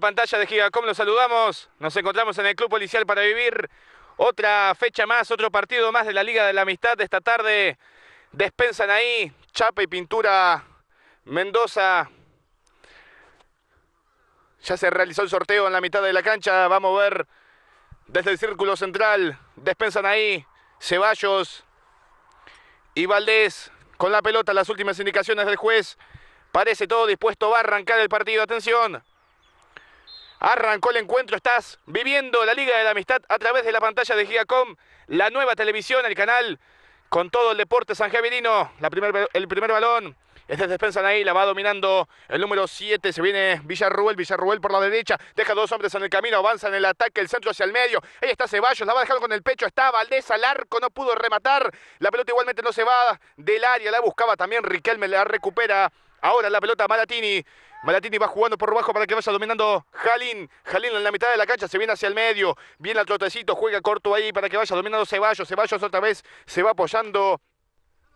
pantalla de Gigacom los saludamos. Nos encontramos en el Club Policial para vivir otra fecha más, otro partido más de la Liga de la Amistad de esta tarde. Despensan ahí Chapa y Pintura Mendoza. Ya se realizó el sorteo en la mitad de la cancha. Vamos a ver desde el círculo central. Despensan ahí Ceballos y Valdés con la pelota. Las últimas indicaciones del juez. Parece todo dispuesto. Va a arrancar el partido. Atención. Arrancó el encuentro, estás viviendo la Liga de la Amistad a través de la pantalla de Gigacom, la nueva televisión, el canal con todo el deporte San La el primer balón es despensan ahí, la va dominando el número 7. Se viene Villarruel, Villarruel por la derecha. Deja dos hombres en el camino, avanza en el ataque, el centro hacia el medio. Ahí está Ceballos, la va dejando con el pecho. Está Valdés al arco, no pudo rematar. La pelota igualmente no se va del área, la buscaba también Riquelme, la recupera. Ahora la pelota Maratini Malatini va jugando por bajo para que vaya dominando Jalín. Jalín en la mitad de la cancha se viene hacia el medio. Viene al trotecito, juega corto ahí para que vaya dominando Ceballos. Ceballos otra vez se va apoyando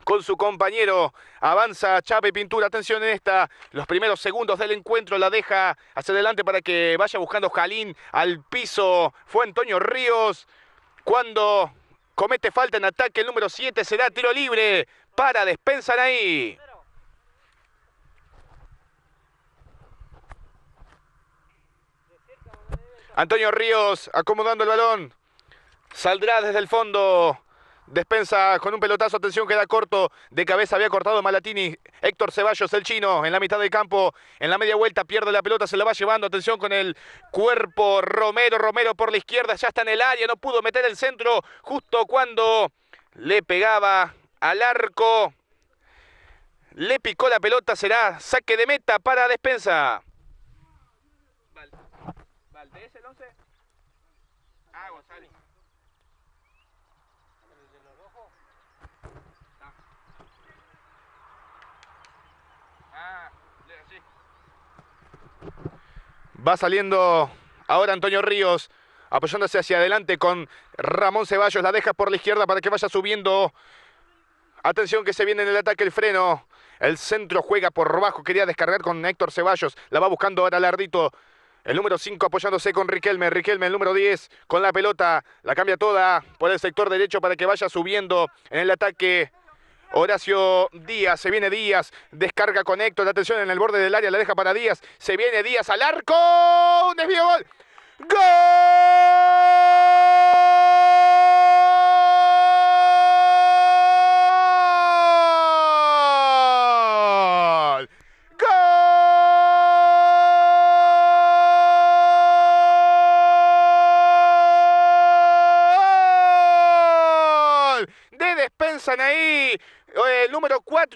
con su compañero. Avanza Chape Pintura. Atención en esta. Los primeros segundos del encuentro la deja hacia adelante para que vaya buscando Jalín al piso. Fue Antonio Ríos. Cuando comete falta en ataque el número 7 será tiro libre para Despensar ahí. Antonio Ríos acomodando el balón. Saldrá desde el fondo. Despensa con un pelotazo, atención, queda corto. De cabeza había cortado Malatini. Héctor Ceballos, el chino, en la mitad del campo. En la media vuelta pierde la pelota, se la va llevando. Atención con el cuerpo Romero. Romero por la izquierda, ya está en el área. No pudo meter el centro justo cuando le pegaba al arco. Le picó la pelota, será saque de meta para Despensa. ¿Es el 11? Ah, González. Va saliendo ahora Antonio Ríos apoyándose hacia adelante con Ramón Ceballos. La deja por la izquierda para que vaya subiendo. Atención que se viene en el ataque el freno. El centro juega por bajo. Quería descargar con Héctor Ceballos. La va buscando ahora Lardito. El número 5 apoyándose con Riquelme. Riquelme, el número 10, con la pelota. La cambia toda por el sector derecho para que vaya subiendo en el ataque. Horacio Díaz, se viene Díaz, descarga con Héctor, atención en el borde del área, la deja para Díaz, se viene Díaz al arco, un desvío gol. ¡Gol!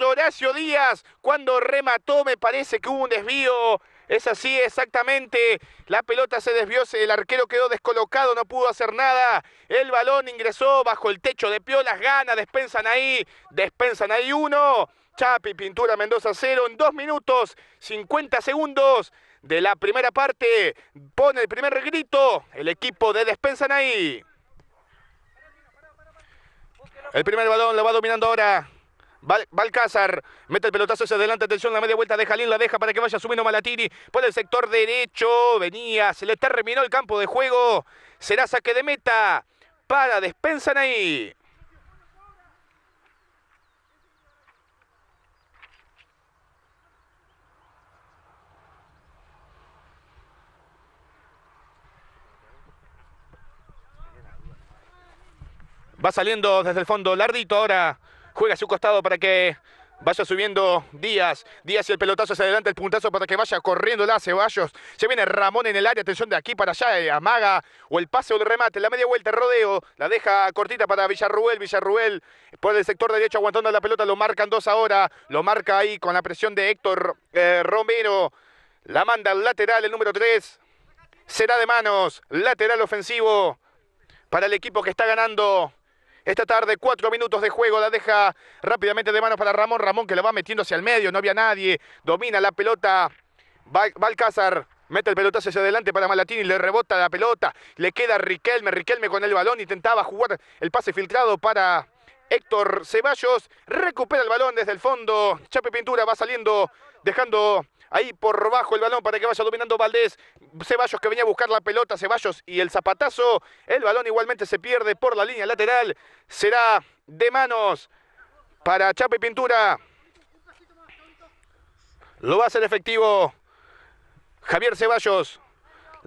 Horacio Díaz. Cuando remató, me parece que hubo un desvío. Es así, exactamente. La pelota se desvió, el arquero quedó descolocado, no pudo hacer nada. El balón ingresó bajo el techo de Piolas, gana, despensan ahí, despensan ahí uno. Chapi, pintura Mendoza cero en dos minutos, 50 segundos de la primera parte. Pone el primer grito el equipo de Despensan ahí. El primer balón lo va dominando ahora Balcázar mete el pelotazo hacia adelante, atención, la media vuelta de Jalín, la deja para que vaya subiendo Malatini por el sector derecho, venía, se le terminó el campo de juego, será saque de meta para Despensan ahí. Va saliendo desde el fondo Lardito ahora. Juega a su costado para que Vaya subiendo Díaz. Díaz y el pelotazo hacia adelante, el puntazo para que vaya corriendo la Ceballos. Se viene Ramón en el área, atención de aquí para allá, eh, amaga o el pase o el remate, la media vuelta, rodeo, la deja cortita para Villarruel, Villarruel por el sector derecho aguantando la pelota, lo marcan dos ahora, lo marca ahí con la presión de Héctor eh, Romero. La manda al lateral, el número tres. Será de manos, lateral ofensivo para el equipo que está ganando esta tarde, cuatro minutos de juego, la deja rápidamente de manos para Ramón. Ramón que la va metiendo hacia el medio, no había nadie. Domina la pelota. Balcázar Mete el pelotazo hacia adelante para Malatini, le rebota la pelota, le queda Riquelme, Riquelme con el balón, intentaba jugar el pase filtrado para Héctor Ceballos, recupera el balón desde el fondo, Chape Pintura va saliendo, dejando Ahí por bajo el balón para que vaya dominando Valdés. Ceballos que venía a buscar la pelota. Ceballos y el zapatazo. El balón igualmente se pierde por la línea lateral. Será de manos para Chape Pintura. Lo va a hacer efectivo Javier Ceballos.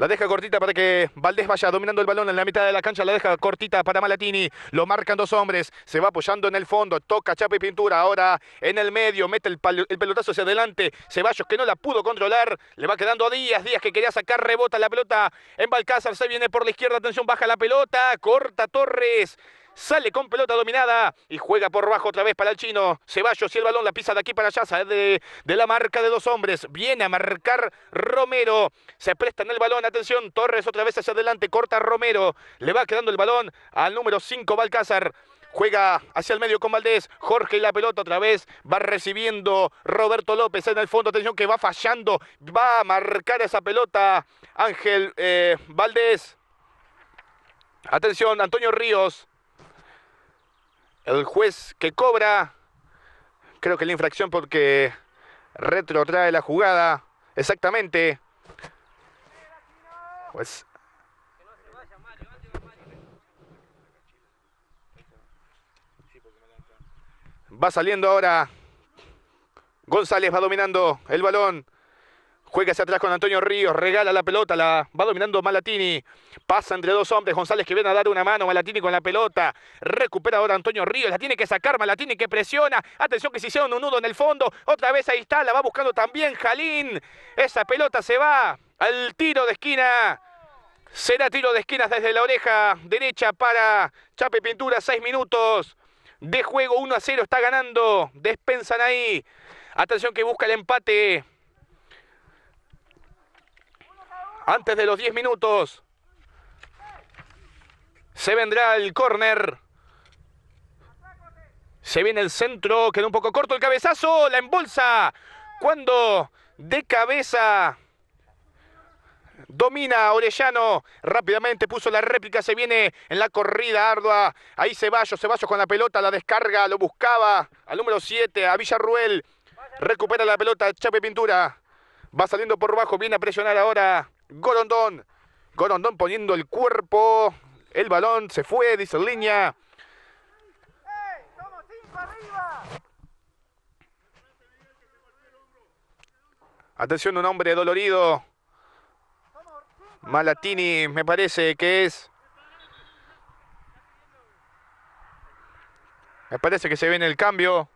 La deja cortita para que Valdés vaya dominando el balón en la mitad de la cancha. La deja cortita para Malatini. Lo marcan dos hombres. Se va apoyando en el fondo. Toca chapa y pintura. Ahora en el medio. Mete el, pelotazo hacia adelante. Ceballos que no la pudo controlar. Le va quedando a Díaz. Díaz que quería sacar. Rebota la pelota en Balcázar. Se viene por la izquierda. Atención. Baja la pelota. Corta Torres. Sale con pelota dominada y juega por bajo otra vez para el chino. Ceballos y el balón la pisa de aquí para allá. Sale de, la marca de dos hombres. Viene a marcar Romero. Se presta en el balón. Atención. Torres otra vez hacia adelante. Corta Romero. Le va quedando el balón al número 5 Balcázar. Juega hacia el medio con Valdés. Jorge y la pelota otra vez. Va recibiendo Roberto López en el fondo. Atención que va fallando. Va a marcar esa pelota Ángel eh, Valdés. Atención, Antonio Ríos el juez que cobra, creo que la infracción porque retrotrae la jugada, exactamente. Pues Va saliendo ahora. González va dominando el balón. Juega hacia atrás con Antonio Ríos, regala la pelota, la va dominando Malatini. Pasa entre dos hombres, González que viene a dar una mano, Malatini con la pelota. Recupera ahora Antonio Ríos, la tiene que sacar, Malatini que presiona. Atención que se hicieron un nudo en el fondo. Otra vez ahí está, la va buscando también Jalín. Esa pelota se va al tiro de esquina. Será tiro de esquinas desde la oreja derecha para Chape Pintura, seis minutos de juego, 1 a 0 está ganando, despensan ahí. Atención que busca el empate antes de los 10 minutos. Se vendrá el córner. Se viene el centro, Queda un poco corto el cabezazo, la embolsa. Cuando de cabeza domina Orellano, rápidamente puso la réplica, se viene en la corrida ardua. Ahí Ceballos, Ceballos con la pelota, la descarga, lo buscaba al número 7, a Villarruel. Recupera la pelota, Chape Pintura. Va saliendo por bajo, viene a presionar ahora Gorondón. Gorondón poniendo el cuerpo. El balón se fue, dice línea. Atención, un hombre dolorido. Malatini, me parece que es. Me parece que se viene el cambio.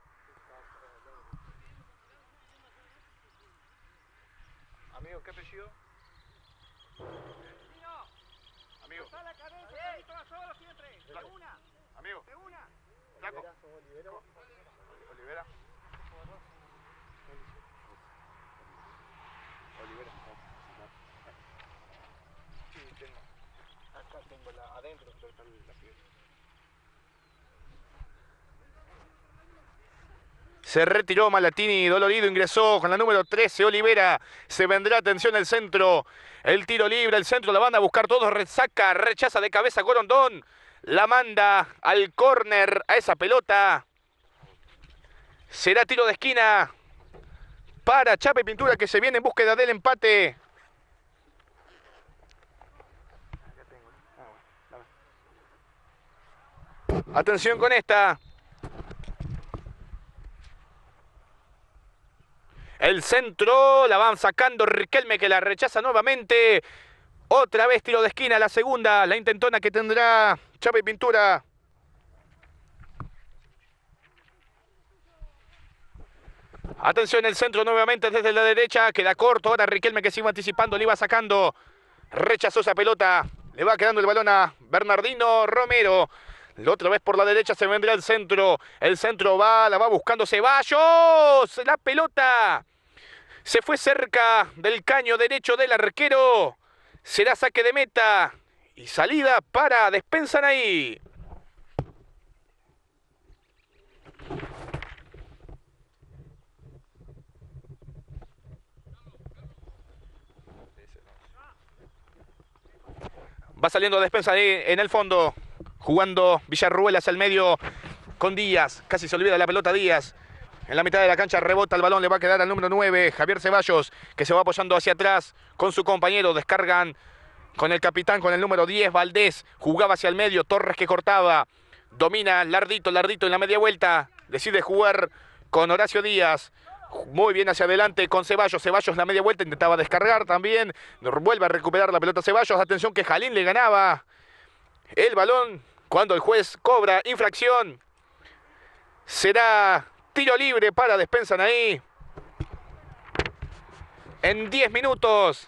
Amigo, ¿qué apellido? Se retiró Malatini, dolorido, ingresó con la número 13, Olivera. Se vendrá atención el centro. El tiro libre, el centro la banda a buscar todos. Saca, rechaza de cabeza Gorondón. La manda al córner a esa pelota. Será tiro de esquina para Chape Pintura que se viene en búsqueda del empate. Atención con esta. El centro, la van sacando Riquelme que la rechaza nuevamente. Otra vez tiro de esquina, la segunda, la intentona que tendrá Chávez Pintura. Atención el centro nuevamente desde la derecha, queda corto, ahora Riquelme que sigue anticipando, le iba sacando, rechazó esa pelota, le va quedando el balón a Bernardino Romero. La otra vez por la derecha se vendrá el centro. El centro va, la va buscando Ceballos. La pelota se fue cerca del caño derecho del arquero. Será saque de meta y salida para Despensan ahí. Va saliendo Despensa ahí en el fondo jugando hacia el medio con Díaz, casi se olvida la pelota Díaz. En la mitad de la cancha rebota el balón, le va a quedar al número 9, Javier Ceballos, que se va apoyando hacia atrás con su compañero. Descargan con el capitán, con el número 10, Valdés. Jugaba hacia el medio, Torres que cortaba. Domina Lardito, Lardito en la media vuelta. Decide jugar con Horacio Díaz. Muy bien hacia adelante con Ceballos. Ceballos la media vuelta intentaba descargar también. Vuelve a recuperar la pelota Ceballos. Atención que Jalín le ganaba. El balón cuando el juez cobra infracción, será tiro libre para Despensan ahí. En 10 minutos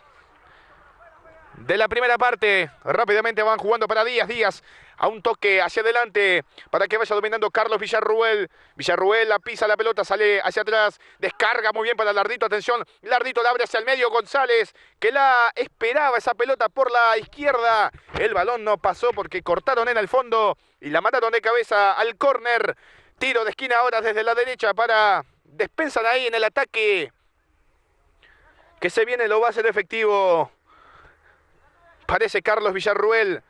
de la primera parte, rápidamente van jugando para Díaz. Díaz a un toque hacia adelante para que vaya dominando Carlos Villarruel. Villarruel la pisa la pelota, sale hacia atrás, descarga muy bien para Lardito, atención, Lardito la abre hacia el medio, González que la esperaba esa pelota por la izquierda, el balón no pasó porque cortaron en el fondo y la mataron de cabeza al córner. Tiro de esquina ahora desde la derecha para despensan ahí en el ataque. Que se viene, lo va a hacer efectivo. Parece Carlos Villarruel.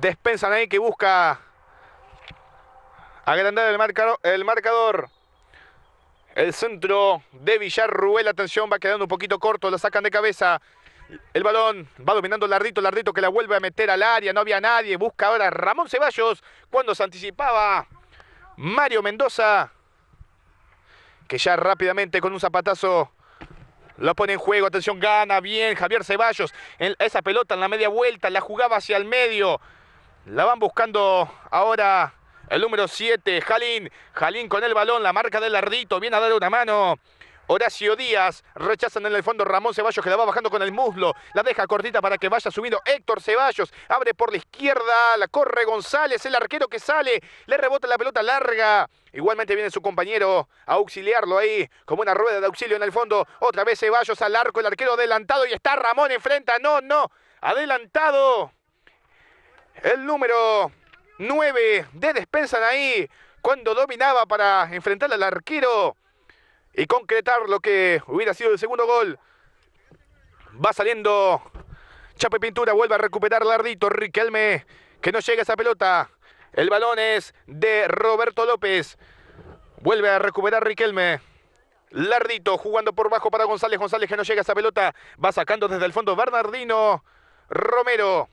Despensan ahí que busca agrandar el marcador, el marcador. El centro de Villarruel, atención, va quedando un poquito corto, La sacan de cabeza. El balón va dominando Lardito, Lardito que la vuelve a meter al área, no había nadie. Busca ahora Ramón Ceballos cuando se anticipaba Mario Mendoza, que ya rápidamente con un zapatazo lo pone en juego. Atención, gana bien Javier Ceballos. esa pelota en la media vuelta la jugaba hacia el medio. La van buscando ahora el número 7, Jalín. Jalín con el balón, la marca del Ardito, viene a dar una mano. Horacio Díaz, rechazan en el fondo Ramón Ceballos que la va bajando con el muslo, la deja cortita para que vaya subiendo Héctor Ceballos, abre por la izquierda, la corre González, el arquero que sale, le rebota la pelota larga, igualmente viene su compañero a auxiliarlo ahí, como una rueda de auxilio en el fondo, otra vez Ceballos al arco, el arquero adelantado y está Ramón enfrenta, no, no, adelantado. El número 9 de Despensan ahí, cuando dominaba para enfrentar al arquero y concretar lo que hubiera sido el segundo gol. Va saliendo Chape Pintura, vuelve a recuperar Lardito, Riquelme, que no llega esa pelota. El balón es de Roberto López. Vuelve a recuperar Riquelme. Lardito jugando por bajo para González. González que no llega esa pelota. Va sacando desde el fondo Bernardino Romero.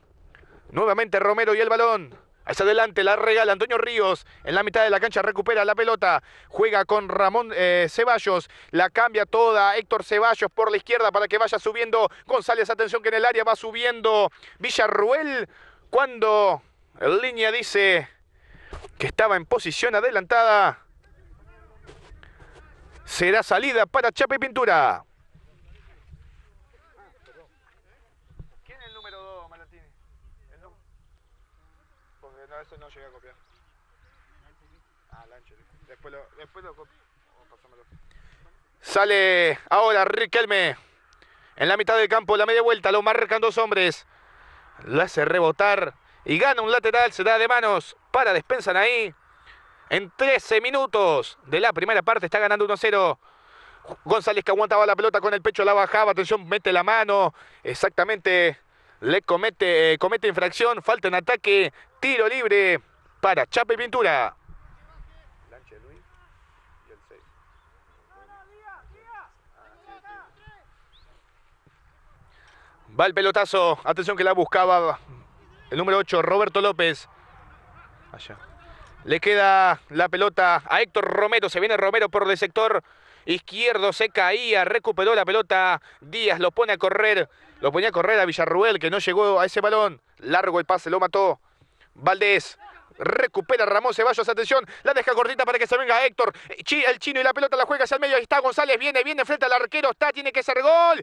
Nuevamente Romero y el balón. Hacia adelante la regala Antonio Ríos. En la mitad de la cancha recupera la pelota. Juega con Ramón eh, Ceballos. La cambia toda Héctor Ceballos por la izquierda para que vaya subiendo González. Atención que en el área va subiendo Villarruel. Cuando el línea dice que estaba en posición adelantada. Será salida para Chape Pintura. Sale ahora Riquelme. En la mitad del campo, la media vuelta, lo marcan dos hombres. lo hace rebotar y gana un lateral, se da de manos para Despensan ahí. En 13 minutos de la primera parte está ganando 1-0. González que aguantaba la pelota con el pecho, la bajaba, atención, mete la mano. Exactamente, le comete, eh, comete infracción, falta en ataque, tiro libre para Chape Pintura. Va el pelotazo. Atención que la buscaba el número 8, Roberto López. Allá. Le queda la pelota a Héctor Romero. Se viene Romero por el sector izquierdo. Se caía, recuperó la pelota. Díaz lo pone a correr. Lo ponía a correr a Villarruel, que no llegó a ese balón. Largo el pase, lo mató. Valdés. Recupera Ramón Ceballos, atención, la deja cortita para que se venga Héctor. El chino y la pelota la juega hacia el medio. Ahí está González, viene, viene, frente al arquero, está, tiene que ser gol.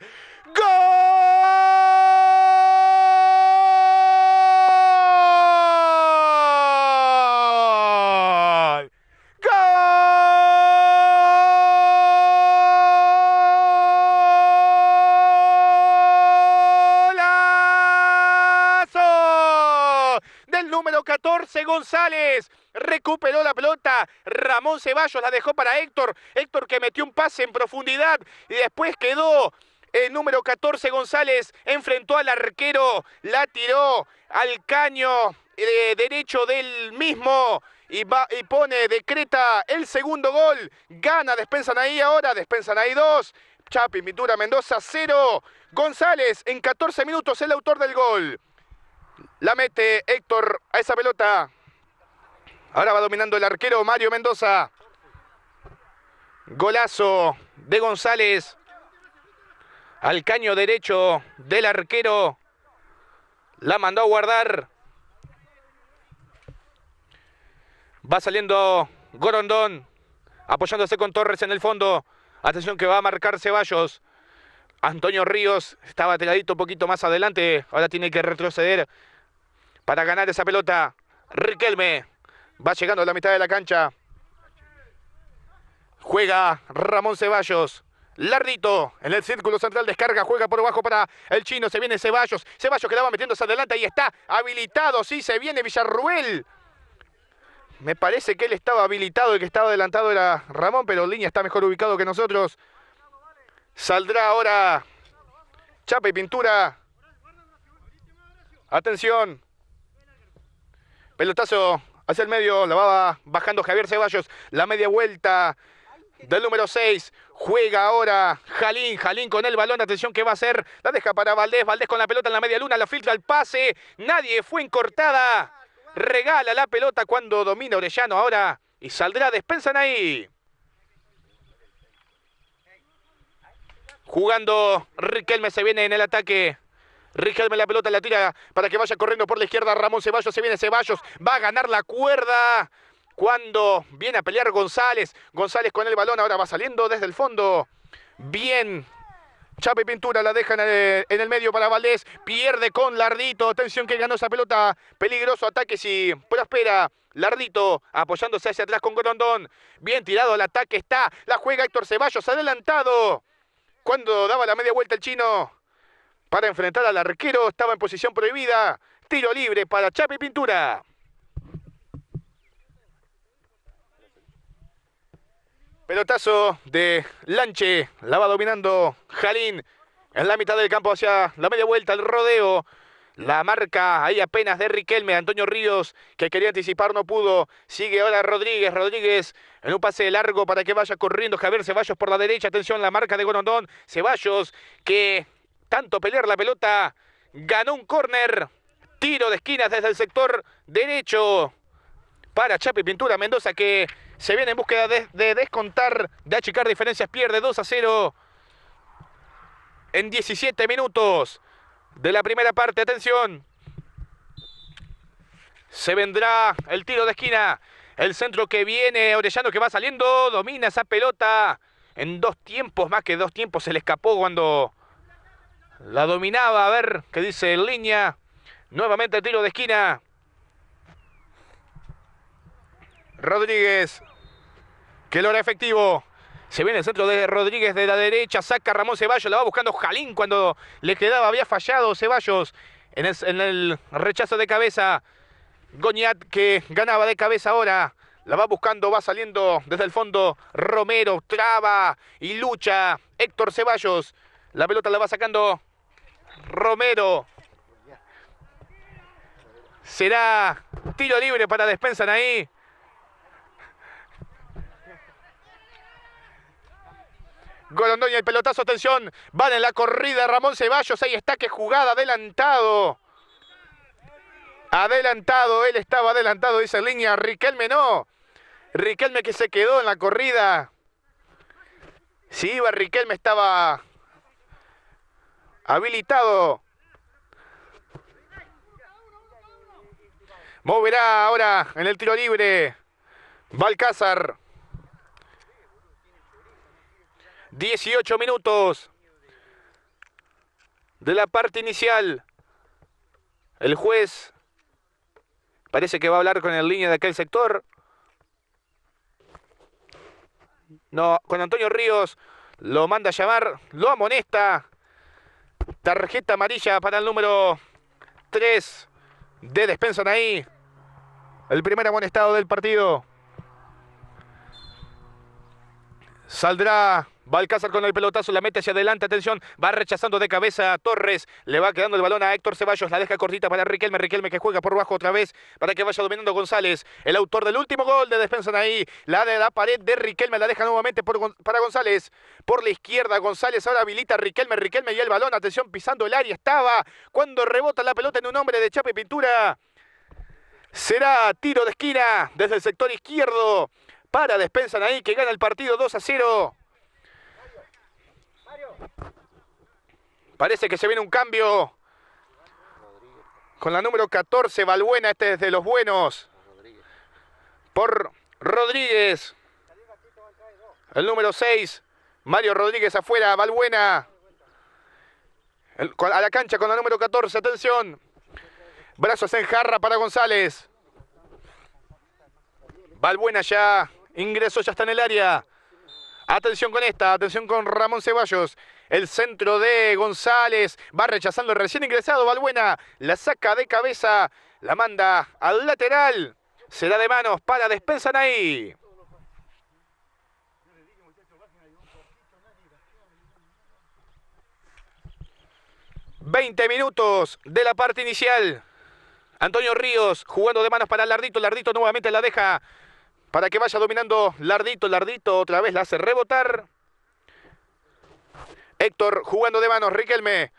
¡Gol! González. Recuperó la pelota. Ramón Ceballos la dejó para Héctor. Héctor que metió un pase en profundidad y después quedó. El número 14 González enfrentó al arquero, la tiró al caño eh, derecho del mismo y, pone, decreta el segundo gol. Gana, despensan ahí ahora, despensan ahí dos. Chapi, Mitura, Mendoza, cero. González en 14 minutos, el autor del gol. La mete Héctor a esa pelota. Ahora va dominando el arquero Mario Mendoza. Golazo de González. Al caño derecho del arquero. La mandó a guardar. Va saliendo Gorondón. Apoyándose con Torres en el fondo. Atención que va a marcar Ceballos. Antonio Ríos estaba teladito un poquito más adelante. Ahora tiene que retroceder para ganar esa pelota. Riquelme Va llegando a la mitad de la cancha. Juega Ramón Ceballos. Lardito en el círculo central descarga, juega por abajo para el chino, se viene Ceballos, Ceballos que la va metiéndose adelante y está habilitado, sí, se viene Villarruel. Me parece que él estaba habilitado, y que estaba adelantado era Ramón, pero línea está mejor ubicado que nosotros. Saldrá ahora Chapa y Pintura. Atención. Pelotazo Hacia el medio la va bajando Javier Ceballos. La media vuelta del número 6. Juega ahora Jalín, Jalín con el balón, atención que va a hacer, la deja para Valdés, Valdés con la pelota en la media luna, la filtra al pase, nadie fue encortada, regala la pelota cuando domina Orellano ahora y saldrá, despensan ahí. Jugando Riquelme se viene en el ataque Ríjame la pelota, la tira para que vaya corriendo por la izquierda. Ramón Ceballos, se viene Ceballos, va a ganar la cuerda. Cuando viene a pelear González, González con el balón, ahora va saliendo desde el fondo. Bien, Chape Pintura la deja en el, medio para Valdés. Pierde con Lardito. Atención que ganó esa pelota. Peligroso ataque si prospera. Lardito apoyándose hacia atrás con Grondón. Bien tirado el ataque está. La juega Héctor Ceballos adelantado. Cuando daba la media vuelta el chino para enfrentar al arquero. Estaba en posición prohibida. Tiro libre para Chapi Pintura. Pelotazo de Lanche. La va dominando Jalín. En la mitad del campo hacia la media vuelta, el rodeo. La marca ahí apenas de Riquelme, Antonio Ríos, que quería anticipar, no pudo. Sigue ahora Rodríguez, Rodríguez en un pase largo para que vaya corriendo Javier Ceballos por la derecha. Atención, la marca de Gorondón. Ceballos que tanto pelear la pelota, ganó un córner, tiro de esquinas desde el sector derecho para Chapi Pintura Mendoza que se viene en búsqueda de, de descontar, de achicar diferencias, pierde 2 a 0 en 17 minutos de la primera parte, atención. Se vendrá el tiro de esquina. El centro que viene, Orellano que va saliendo, domina esa pelota. En dos tiempos, más que dos tiempos, se le escapó cuando la dominaba, a ver qué dice en línea. Nuevamente tiro de esquina. Rodríguez, que era efectivo. Se viene el centro de Rodríguez de la derecha, saca Ramón Ceballos, la va buscando Jalín cuando le quedaba, había fallado Ceballos en en el rechazo de cabeza. Goñat que ganaba de cabeza ahora, la va buscando, va saliendo desde el fondo Romero, traba y lucha Héctor Ceballos. La pelota la va sacando Romero. Será tiro libre para Despensan ahí. Golondoña, el pelotazo, atención. Van en la corrida Ramón Ceballos. Ahí está, que jugada, adelantado. Adelantado, él estaba adelantado, dice en línea. Riquelme no. Riquelme que se quedó en la corrida. Si iba Riquelme, estaba habilitado. Moverá ahora en el tiro libre. Balcázar. 18 minutos de la parte inicial. El juez parece que va a hablar con el línea de aquel sector. No, con Antonio Ríos lo manda a llamar, lo amonesta. Tarjeta amarilla para el número 3 de Despenson ahí. El primer buen estado del partido. Saldrá Va con el pelotazo, la mete hacia adelante, atención, va rechazando de cabeza a Torres, le va quedando el balón a Héctor Ceballos, la deja cortita para Riquelme, Riquelme que juega por bajo otra vez para que vaya dominando González, el autor del último gol de despensan ahí, la de la pared de Riquelme, la deja nuevamente para González, por la izquierda González, ahora habilita a Riquelme, Riquelme y el balón, atención, pisando el área, estaba cuando rebota la pelota en un hombre de Chape Pintura. Será tiro de esquina desde el sector izquierdo para despensan ahí que gana el partido 2 a 0. Parece que se viene un cambio con la número 14, Balbuena, este es de los buenos. Por Rodríguez. El número 6, Mario Rodríguez afuera, Balbuena. a la cancha con la número 14, atención. Brazos en jarra para González. Balbuena ya ingreso ya está en el área. Atención con esta, atención con Ramón Ceballos. El centro de González va rechazando el recién ingresado. Balbuena la saca de cabeza, la manda al lateral. Será de manos para despensan ahí. Veinte minutos de la parte inicial. Antonio Ríos jugando de manos para Lardito. Lardito nuevamente la deja para que vaya dominando Lardito. Lardito otra vez la hace rebotar. Héctor jugando de manos, Riquelme.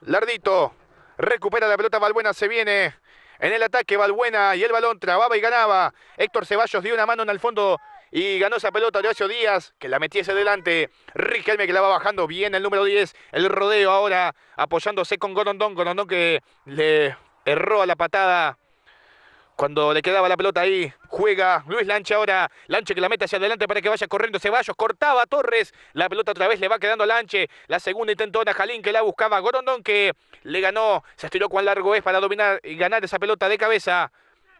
Lardito. Recupera la pelota, Balbuena se viene. En el ataque, Balbuena y el balón trababa y ganaba. Héctor Ceballos dio una mano en el fondo y ganó esa pelota Horacio Díaz, que la metiese delante. Riquelme que la va bajando bien el número 10. El rodeo ahora apoyándose con Gorondón. Gorondón que le erró a la patada cuando le quedaba la pelota ahí, juega Luis Lancha ahora. Lanche que la mete hacia adelante para que vaya corriendo Ceballos. Cortaba Torres. La pelota otra vez le va quedando a Lanche. La segunda intentona Jalín que la buscaba. Gorondón que le ganó. Se estiró cuán largo es para dominar y ganar esa pelota de cabeza.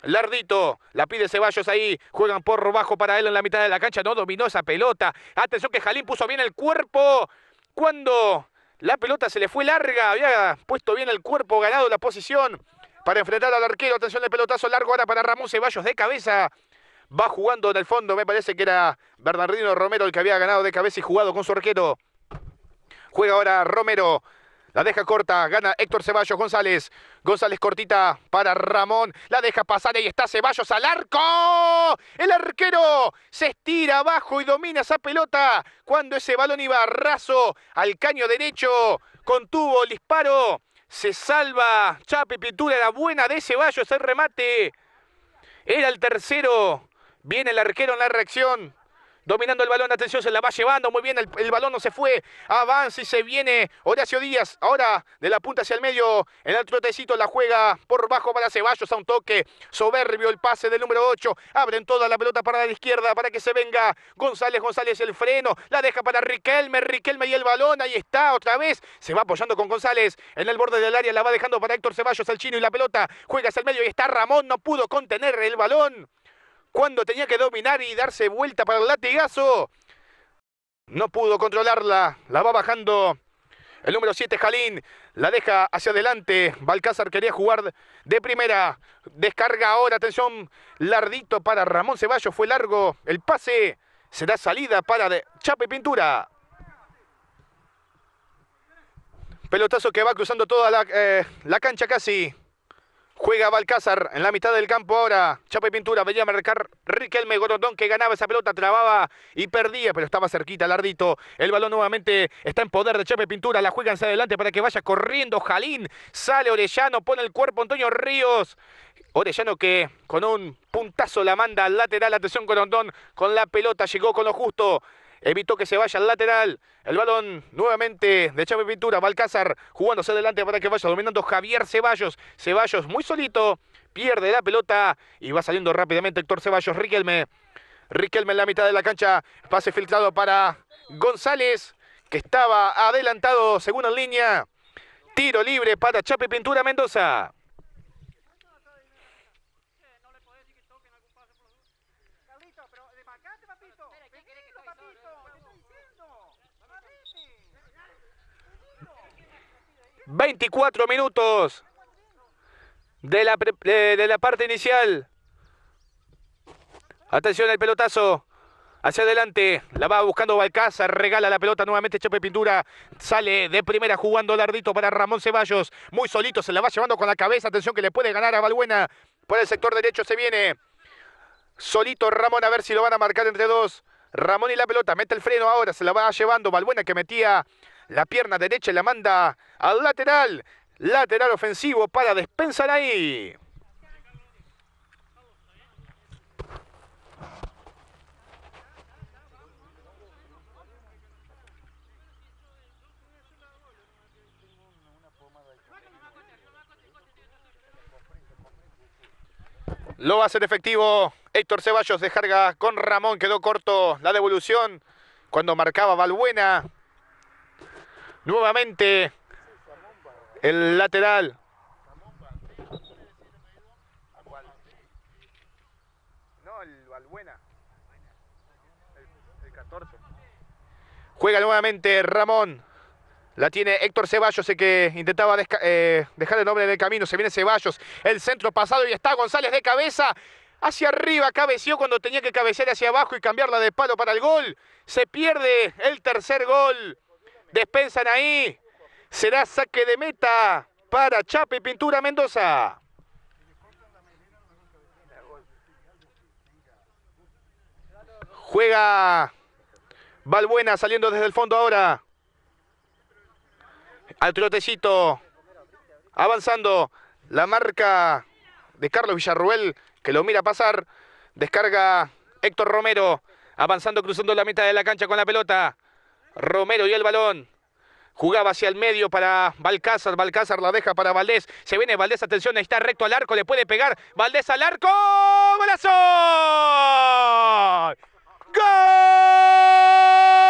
Lardito, la pide Ceballos ahí, juegan por bajo para él en la mitad de la cancha, no dominó esa pelota. Atención que Jalín puso bien el cuerpo cuando la pelota se le fue larga, había puesto bien el cuerpo, ganado la posición para enfrentar al arquero. Atención el pelotazo largo ahora para Ramón Ceballos de cabeza. Va jugando en el fondo, me parece que era Bernardino Romero el que había ganado de cabeza y jugado con su arquero. Juega ahora Romero. La deja corta, gana Héctor Ceballos González. González cortita para Ramón. La deja pasar, ahí está Ceballos al arco. El arquero se estira abajo y domina esa pelota. Cuando ese balón iba raso al caño derecho, contuvo el disparo se salva Chape Pitura, la buena de Ceballos, el remate. Era el tercero. Viene el arquero en la reacción. Dominando el balón, atención, se la va llevando. Muy bien, el, balón no se fue. Avanza y se viene Horacio Díaz. Ahora de la punta hacia el medio. En el trotecito la juega por bajo para Ceballos. A un toque soberbio el pase del número 8. Abren toda la pelota para la izquierda para que se venga González. González el freno. La deja para Riquelme. Riquelme y el balón. Ahí está otra vez. Se va apoyando con González. En el borde del área la va dejando para Héctor Ceballos al chino y la pelota. Juega hacia el medio y está Ramón. No pudo contener el balón cuando tenía que dominar y darse vuelta para el latigazo. No pudo controlarla, la va bajando el número 7, Jalín, la deja hacia adelante. Balcázar quería jugar de primera. Descarga ahora, atención, lardito para Ramón Ceballos. Fue largo el pase. Será salida para Chape Pintura. Pelotazo que va cruzando toda la eh, cancha casi. Juega Balcázar en la mitad del campo ahora. Chape pintura. Venía a marcar Riquelme Gorondón que ganaba esa pelota. Trababa y perdía, pero estaba cerquita Lardito. El balón nuevamente está en poder de Chape pintura. La juegan hacia adelante para que vaya corriendo Jalín. Sale Orellano, pone el cuerpo Antonio Ríos. Orellano que con un puntazo la manda al lateral. Atención Gorondón con la pelota. Llegó con lo justo evitó que se vaya al lateral. El balón nuevamente de Chape Pintura, Balcázar jugándose adelante para que vaya dominando Javier Ceballos. Ceballos muy solito, pierde la pelota y va saliendo rápidamente Héctor Ceballos. Riquelme, Riquelme en la mitad de la cancha, pase filtrado para González, que estaba adelantado según en línea. Tiro libre para Chape Pintura Mendoza. 24 minutos de la, parte inicial. Atención al pelotazo. Hacia adelante, la va buscando Balcaza. regala la pelota nuevamente Chepe Pintura, sale de primera jugando Lardito para Ramón Ceballos, muy solito, se la va llevando con la cabeza, atención que le puede ganar a Balbuena, por el sector derecho se viene, solito Ramón, a ver si lo van a marcar entre dos, Ramón y la pelota, mete el freno ahora, se la va llevando Balbuena que metía la pierna derecha la manda al lateral. Lateral ofensivo para despensar ahí. Lo va a hacer efectivo Héctor Ceballos, de jarga con Ramón, quedó corto la devolución cuando marcaba Valbuena. Nuevamente el lateral. Juega nuevamente Ramón. La tiene Héctor Ceballos, el que intentaba eh, dejar el nombre en el camino. Se viene Ceballos, el centro pasado y está González de cabeza. Hacia arriba cabeció cuando tenía que cabecear hacia abajo y cambiarla de palo para el gol. Se pierde el tercer gol. Despensan ahí. Será saque de meta para Chape Pintura Mendoza. Juega Valbuena saliendo desde el fondo ahora. Al trotecito. Avanzando la marca de Carlos Villarruel que lo mira pasar. Descarga Héctor Romero. Avanzando, cruzando la mitad de la cancha con la pelota. Romero y el balón. Jugaba hacia el medio para Balcázar. Balcázar la deja para Valdés. Se viene Valdés, atención, está recto al arco, le puede pegar. Valdés al arco. ¡Golazo! ¡Gol!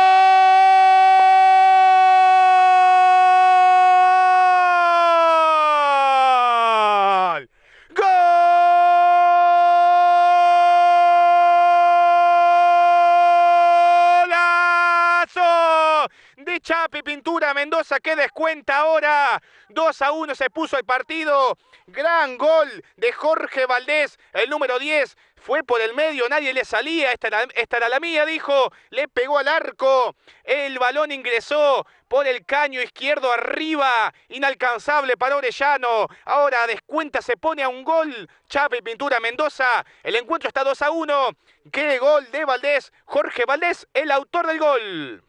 Mendoza que descuenta ahora. 2 a 1 se puso el partido. Gran gol de Jorge Valdés, el número 10. Fue por el medio, nadie le salía. Esta era, esta la mía, dijo. Le pegó al arco. El balón ingresó por el caño izquierdo arriba. Inalcanzable para Orellano. Ahora descuenta, se pone a un gol. Chape Pintura Mendoza. El encuentro está 2 a 1. Qué gol de Valdés. Jorge Valdés, el autor del gol.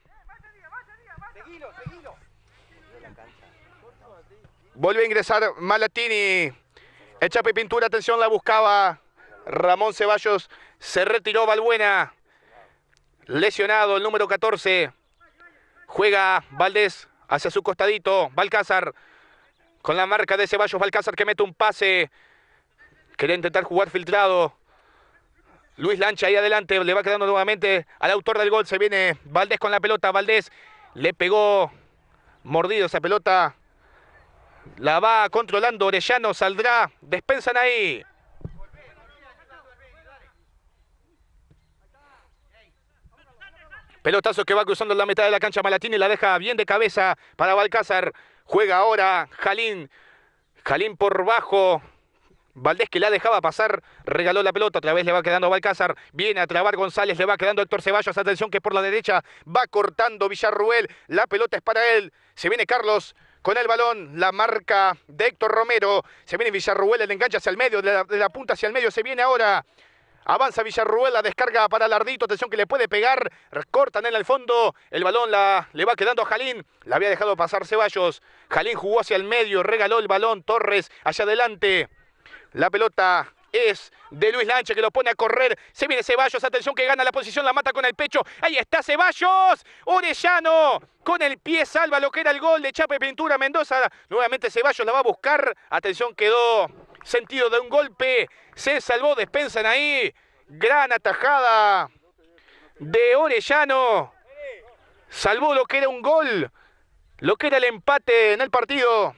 Vuelve a ingresar Malatini. echa Pintura, atención, la buscaba Ramón Ceballos. Se retiró Balbuena. Lesionado el número 14. Juega Valdés hacia su costadito. Balcázar con la marca de Ceballos. Balcázar que mete un pase. Quería intentar jugar filtrado. Luis Lancha ahí adelante. Le va quedando nuevamente al autor del gol. Se viene Valdés con la pelota. Valdés le pegó mordido esa pelota la va controlando Orellano, saldrá, despensan ahí. Pelotazo que va cruzando la mitad de la cancha Malatini, la deja bien de cabeza para Balcázar. Juega ahora Jalín. Jalín por bajo. Valdés que la dejaba pasar, regaló la pelota, otra vez le va quedando Balcázar, viene a trabar González, le va quedando Héctor Ceballos, atención que por la derecha va cortando Villarruel, la pelota es para él, se viene Carlos, con el balón, la marca de Héctor Romero, se viene Villarruel, le engancha hacia el medio, de la, punta hacia el medio, se viene ahora Avanza Villarruel, la descarga para Lardito, atención que le puede pegar, cortan en el fondo, el balón la, le va quedando a Jalín, la había dejado pasar Ceballos, Jalín jugó hacia el medio, regaló el balón, Torres hacia adelante, la pelota es de Luis Lancha que lo pone a correr. Se viene Ceballos, atención que gana la posición, la mata con el pecho. Ahí está Ceballos, Orellano con el pie salva lo que era el gol de Chape Pintura Mendoza. Nuevamente Ceballos la va a buscar. Atención, quedó sentido de un golpe. Se salvó, despensan ahí. Gran atajada de Orellano. Salvó lo que era un gol, lo que era el empate en el partido.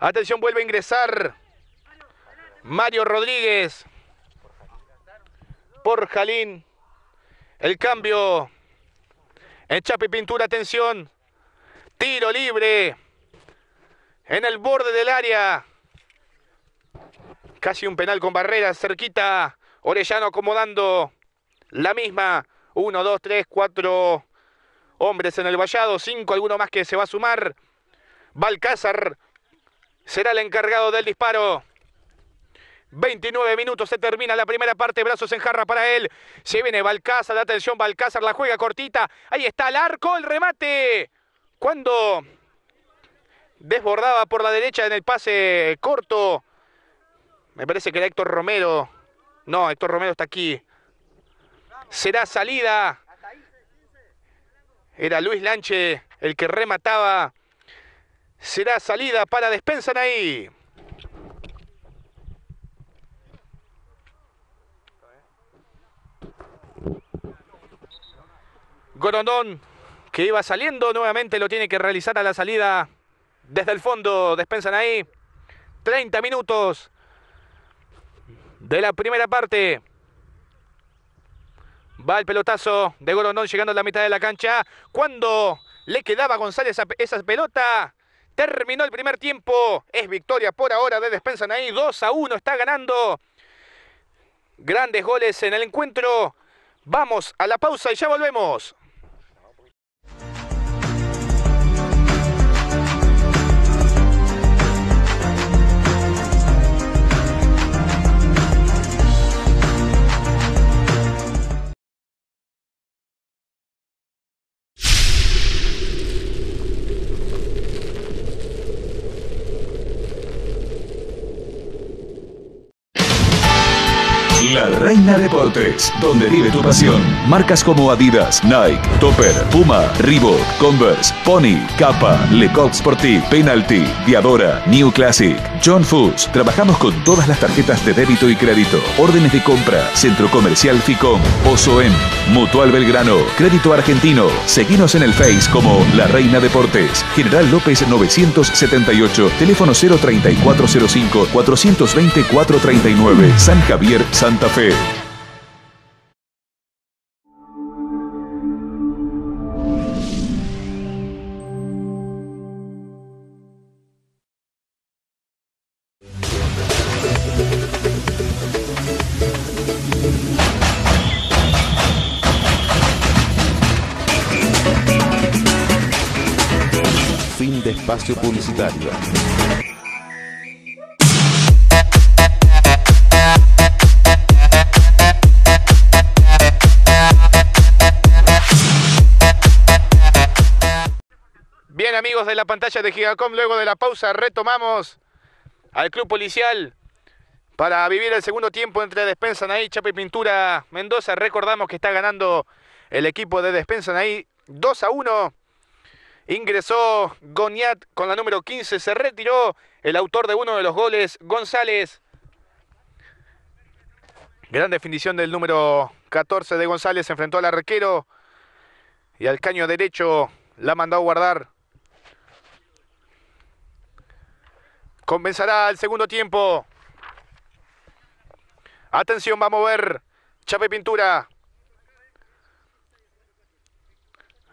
Atención, vuelve a ingresar. Mario Rodríguez por Jalín. El cambio. En Chapi Pintura, atención. Tiro libre. En el borde del área. Casi un penal con barreras, cerquita. Orellano acomodando la misma. Uno, dos, tres, cuatro hombres en el vallado. Cinco, alguno más que se va a sumar. Balcázar será el encargado del disparo. 29 minutos, se termina la primera parte, brazos en jarra para él. Se viene Balcázar, atención, Balcázar la juega cortita. Ahí está el arco, el remate. Cuando desbordaba por la derecha en el pase corto. Me parece que era Héctor Romero. No, Héctor Romero está aquí. Será salida. Era Luis Lanche el que remataba. Será salida para Despensan ahí. Gorondón que iba saliendo nuevamente lo tiene que realizar a la salida desde el fondo. Despensan ahí 30 minutos de la primera parte. Va el pelotazo de Gorondón llegando a la mitad de la cancha. Cuando le quedaba a González esa pelota, terminó el primer tiempo. Es victoria por ahora de Despensan ahí. 2 a 1 está ganando. Grandes goles en el encuentro. Vamos a la pausa y ya volvemos. La Reina Deportes, donde vive tu pasión. Marcas como Adidas, Nike, Topper, Puma, Reebok, Converse, Pony, Kappa, Lecoq Sportif, Penalty, Diadora, New Classic, John Foods. Trabajamos con todas las tarjetas de débito y crédito, órdenes de compra, Centro Comercial Ficom, Osoen, Mutual Belgrano, Crédito Argentino. Seguinos en el Face como La Reina Deportes, General López 978, teléfono 03405 420 439, San Javier, Santa Fin de espacio publicitario. amigos de la pantalla de Gigacom. Luego de la pausa retomamos al club policial para vivir el segundo tiempo entre Despensa Naí, Chapa y Pintura Mendoza. Recordamos que está ganando el equipo de Despensa ahí 2 a 1. Ingresó Goniat con la número 15. Se retiró el autor de uno de los goles, González. Gran definición del número 14 de González. Se enfrentó al arquero y al caño derecho la mandó a guardar Comenzará el segundo tiempo. Atención, va a mover Chape Pintura.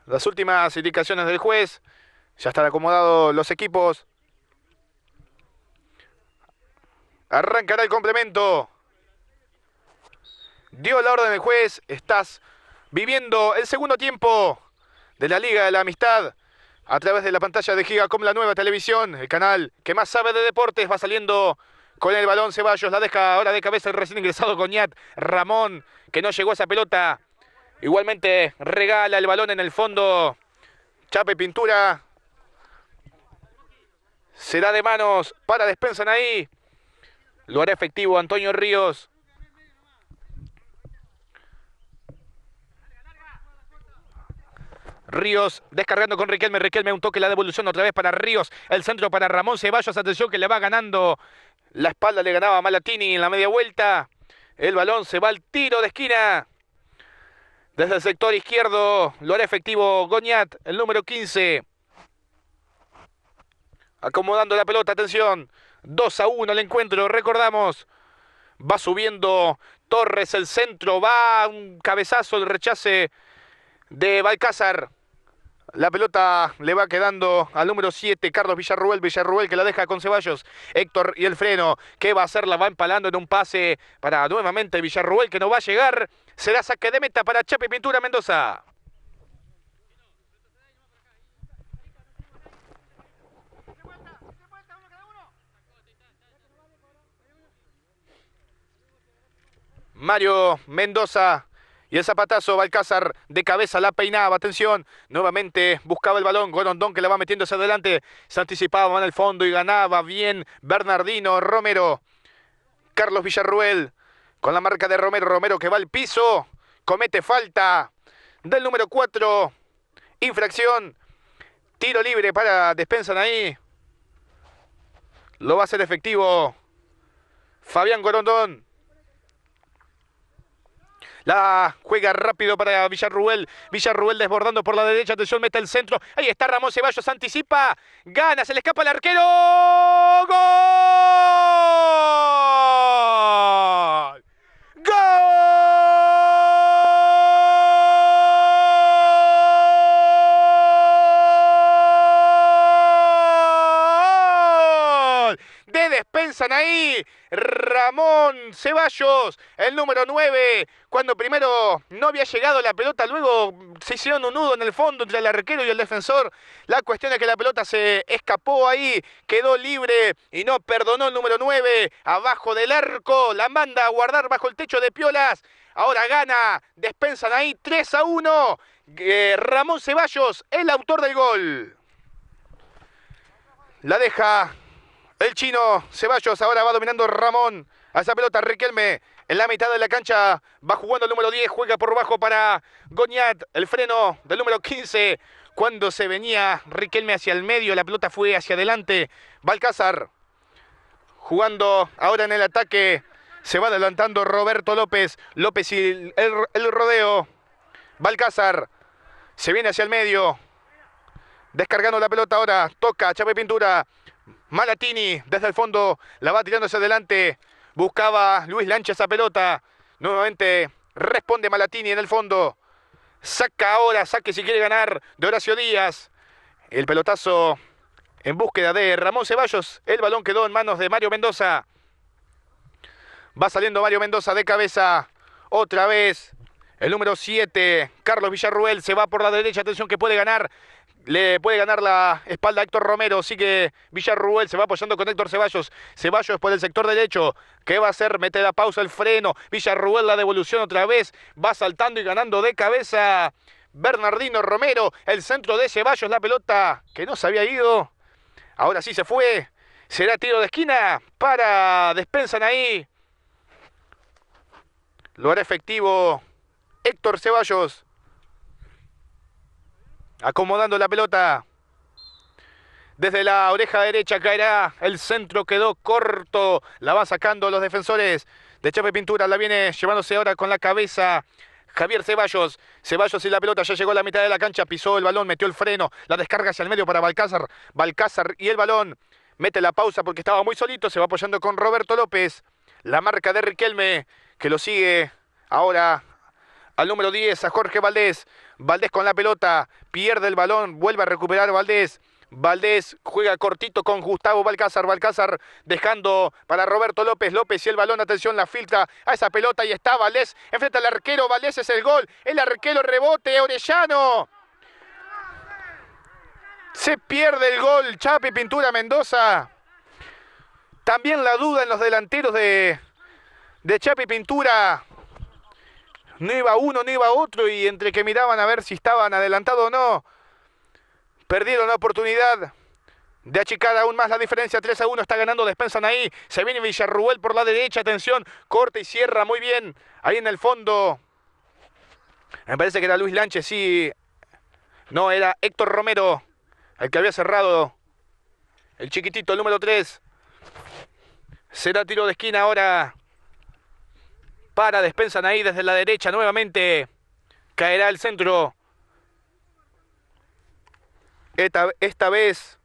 Las últimas indicaciones del juez. Ya están acomodados los equipos. Arrancará el complemento. Dio la orden del juez. Estás viviendo el segundo tiempo de la Liga de la Amistad a través de la pantalla de Gigacom, la nueva televisión, el canal que más sabe de deportes, va saliendo con el balón Ceballos, la deja ahora de cabeza el recién ingresado Coñat, Ramón, que no llegó a esa pelota, igualmente regala el balón en el fondo, Chape Pintura, será de manos para Despensan ahí, lo hará efectivo Antonio Ríos, Ríos descargando con Riquelme. Riquelme un toque, la devolución otra vez para Ríos. El centro para Ramón Ceballos. Atención que le va ganando. La espalda le ganaba Malatini en la media vuelta. El balón se va al tiro de esquina. Desde el sector izquierdo lo hará efectivo Goñat, el número 15. Acomodando la pelota, atención. 2 a 1 el encuentro, recordamos. Va subiendo Torres el centro, va un cabezazo, el rechace de Balcázar. La pelota le va quedando al número 7, Carlos Villarruel. Villarruel que la deja con Ceballos. Héctor y el freno. ¿Qué va a hacer? La va empalando en un pase para nuevamente Villarruel que no va a llegar. Será saque de meta para Chape Pintura Mendoza. Mario Mendoza y el zapatazo, Balcázar de cabeza la peinaba. Atención, nuevamente buscaba el balón. Gorondón que la va metiendo hacia adelante. Se anticipaba en el fondo y ganaba bien Bernardino Romero. Carlos Villarruel con la marca de Romero. Romero que va al piso. Comete falta del número 4. Infracción. Tiro libre para Despensan ahí. Lo va a hacer efectivo. Fabián Gorondón. La juega rápido para Villarruel. Villarruel desbordando por la derecha. Atención, mete el centro. Ahí está Ramón Ceballos. Anticipa. Gana. Se le escapa el arquero. ¡Gol! ahí Ramón Ceballos, el número 9, cuando primero no había llegado la pelota, luego se hicieron un nudo en el fondo entre el arquero y el defensor. La cuestión es que la pelota se escapó ahí, quedó libre y no perdonó el número 9, abajo del arco, la manda a guardar bajo el techo de Piolas. Ahora gana, despensan ahí 3 a 1. Eh, Ramón Ceballos, el autor del gol. La deja el chino Ceballos ahora va dominando Ramón. A esa pelota Riquelme en la mitad de la cancha va jugando el número 10. Juega por bajo para Goñat. El freno del número 15. Cuando se venía Riquelme hacia el medio, la pelota fue hacia adelante. Balcázar jugando ahora en el ataque. Se va adelantando Roberto López. López y el, rodeo. Balcázar se viene hacia el medio. Descargando la pelota ahora. Toca Chape Pintura. Malatini desde el fondo la va tirando hacia adelante. Buscaba Luis Lancha esa pelota. Nuevamente responde Malatini en el fondo. Saca ahora, saque si quiere ganar de Horacio Díaz. El pelotazo en búsqueda de Ramón Ceballos. El balón quedó en manos de Mario Mendoza. Va saliendo Mario Mendoza de cabeza. Otra vez el número 7, Carlos Villarruel, se va por la derecha. Atención que puede ganar. Le puede ganar la espalda a Héctor Romero. Sigue Villarruel, se va apoyando con Héctor Ceballos. Ceballos por el sector derecho. ¿Qué va a hacer? Mete la pausa, el freno. Villarruel la devolución otra vez. Va saltando y ganando de cabeza. Bernardino Romero, el centro de Ceballos, la pelota que no se había ido. Ahora sí se fue. Será tiro de esquina para Despensan ahí. Lo hará efectivo Héctor Ceballos. Acomodando la pelota. Desde la oreja derecha caerá. El centro quedó corto. La va sacando los defensores de Chape Pintura. La viene llevándose ahora con la cabeza. Javier Ceballos. Ceballos y la pelota ya llegó a la mitad de la cancha. Pisó el balón, metió el freno. La descarga hacia el medio para Balcázar. Balcázar y el balón. Mete la pausa porque estaba muy solito. Se va apoyando con Roberto López. La marca de Riquelme que lo sigue ahora al número 10, a Jorge Valdés. Valdés con la pelota, pierde el balón, vuelve a recuperar Valdés. Valdés juega cortito con Gustavo Balcázar. Balcázar dejando para Roberto López. López y el balón, atención, la filtra a esa pelota y está Valdés. Enfrenta al arquero, Valdés es el gol. El arquero rebote, Orellano. Se pierde el gol, Chapi Pintura Mendoza. También la duda en los delanteros de, de Chapi Pintura. No iba uno, no iba otro y entre que miraban a ver si estaban adelantados o no, perdieron la oportunidad de achicar aún más la diferencia. 3 a 1 está ganando Despensan ahí. Se viene Villarruel por la derecha. Atención, corta y cierra muy bien. Ahí en el fondo. Me parece que era Luis Lanche, sí. No, era Héctor Romero, el que había cerrado. El chiquitito, el número 3. Será tiro de esquina ahora para Despensan ahí desde la derecha nuevamente. Caerá el centro. Esta, esta vez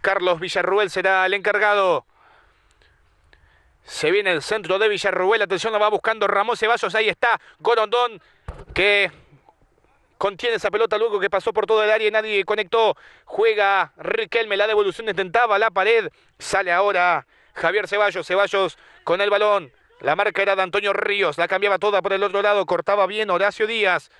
Carlos Villarruel será el encargado. Se viene el centro de Villarruel. Atención, lo va buscando Ramón Ceballos. Ahí está Gorondón que contiene esa pelota luego que pasó por todo el área y nadie conectó. Juega Riquelme, la devolución intentaba la pared. Sale ahora Javier Ceballos. Ceballos con el balón. La marca era de Antonio Ríos, la cambiaba toda por el otro lado, cortaba bien Horacio Díaz.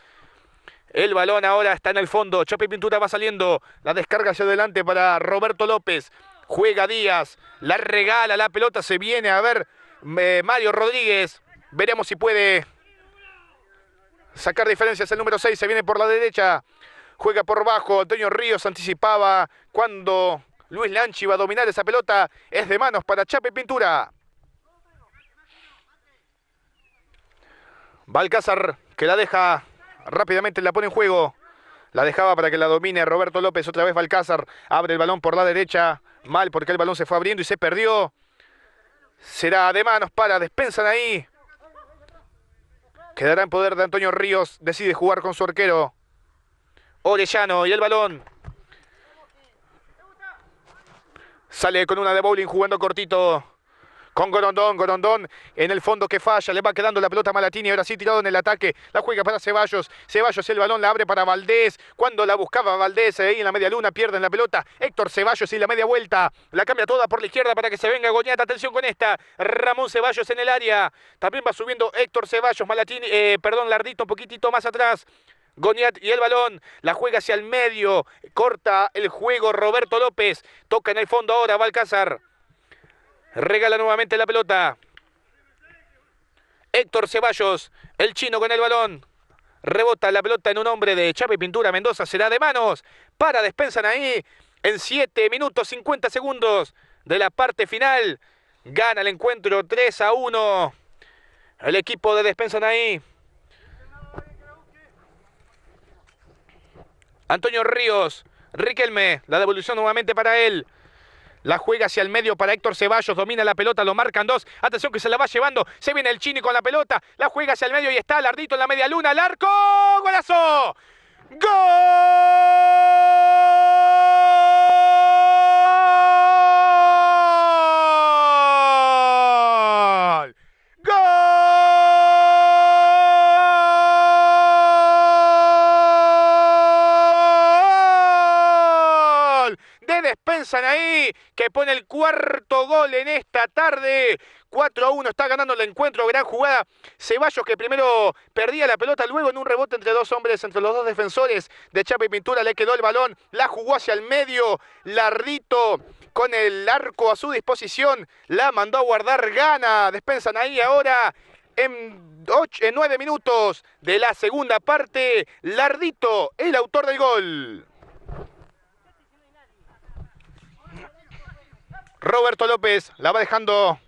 El balón ahora está en el fondo, Chape Pintura va saliendo, la descarga hacia adelante para Roberto López. Juega Díaz, la regala, la pelota se viene a ver eh, Mario Rodríguez. Veremos si puede sacar diferencias. El número 6 se viene por la derecha, juega por bajo. Antonio Ríos anticipaba cuando Luis Lanchi va a dominar esa pelota. Es de manos para Chape Pintura. Balcázar que la deja rápidamente, la pone en juego. La dejaba para que la domine Roberto López. Otra vez Balcázar abre el balón por la derecha. Mal porque el balón se fue abriendo y se perdió. Será de manos para, despensan ahí. Quedará en poder de Antonio Ríos. Decide jugar con su arquero. Orellano y el balón. Sale con una de bowling jugando cortito con Gorondón, Gorondón en el fondo que falla, le va quedando la pelota a Malatini, ahora sí tirado en el ataque, la juega para Ceballos, Ceballos el balón la abre para Valdés, cuando la buscaba Valdés ahí en la media luna pierden la pelota, Héctor Ceballos y la media vuelta, la cambia toda por la izquierda para que se venga Goñata, atención con esta, Ramón Ceballos en el área, también va subiendo Héctor Ceballos, Malatini, eh, perdón, Lardito un poquitito más atrás. Goniat y el balón, la juega hacia el medio, corta el juego Roberto López, toca en el fondo ahora Balcázar. Regala nuevamente la pelota. Héctor Ceballos, el chino con el balón. Rebota la pelota en un hombre de Chape Pintura Mendoza. Será de manos. Para, despensan ahí. En 7 minutos 50 segundos de la parte final. Gana el encuentro 3 a 1. El equipo de Despensan ahí. Antonio Ríos. Riquelme. La devolución nuevamente para él. La juega hacia el medio para Héctor Ceballos. Domina la pelota, lo marcan dos. Atención que se la va llevando. Se viene el Chini con la pelota. La juega hacia el medio y está Lardito en la media luna. ¡Al arco! ¡Golazo! ¡Gol! ahí, que pone el cuarto gol en esta tarde. 4 a 1 está ganando el encuentro, gran jugada. Ceballos que primero perdía la pelota, luego en un rebote entre dos hombres, entre los dos defensores de Chapa y Pintura, le quedó el balón, la jugó hacia el medio, Lardito con el arco a su disposición, la mandó a guardar, gana, despensan ahí ahora en, en 9 minutos de la segunda parte, Lardito, el autor del gol. Roberto López la va dejando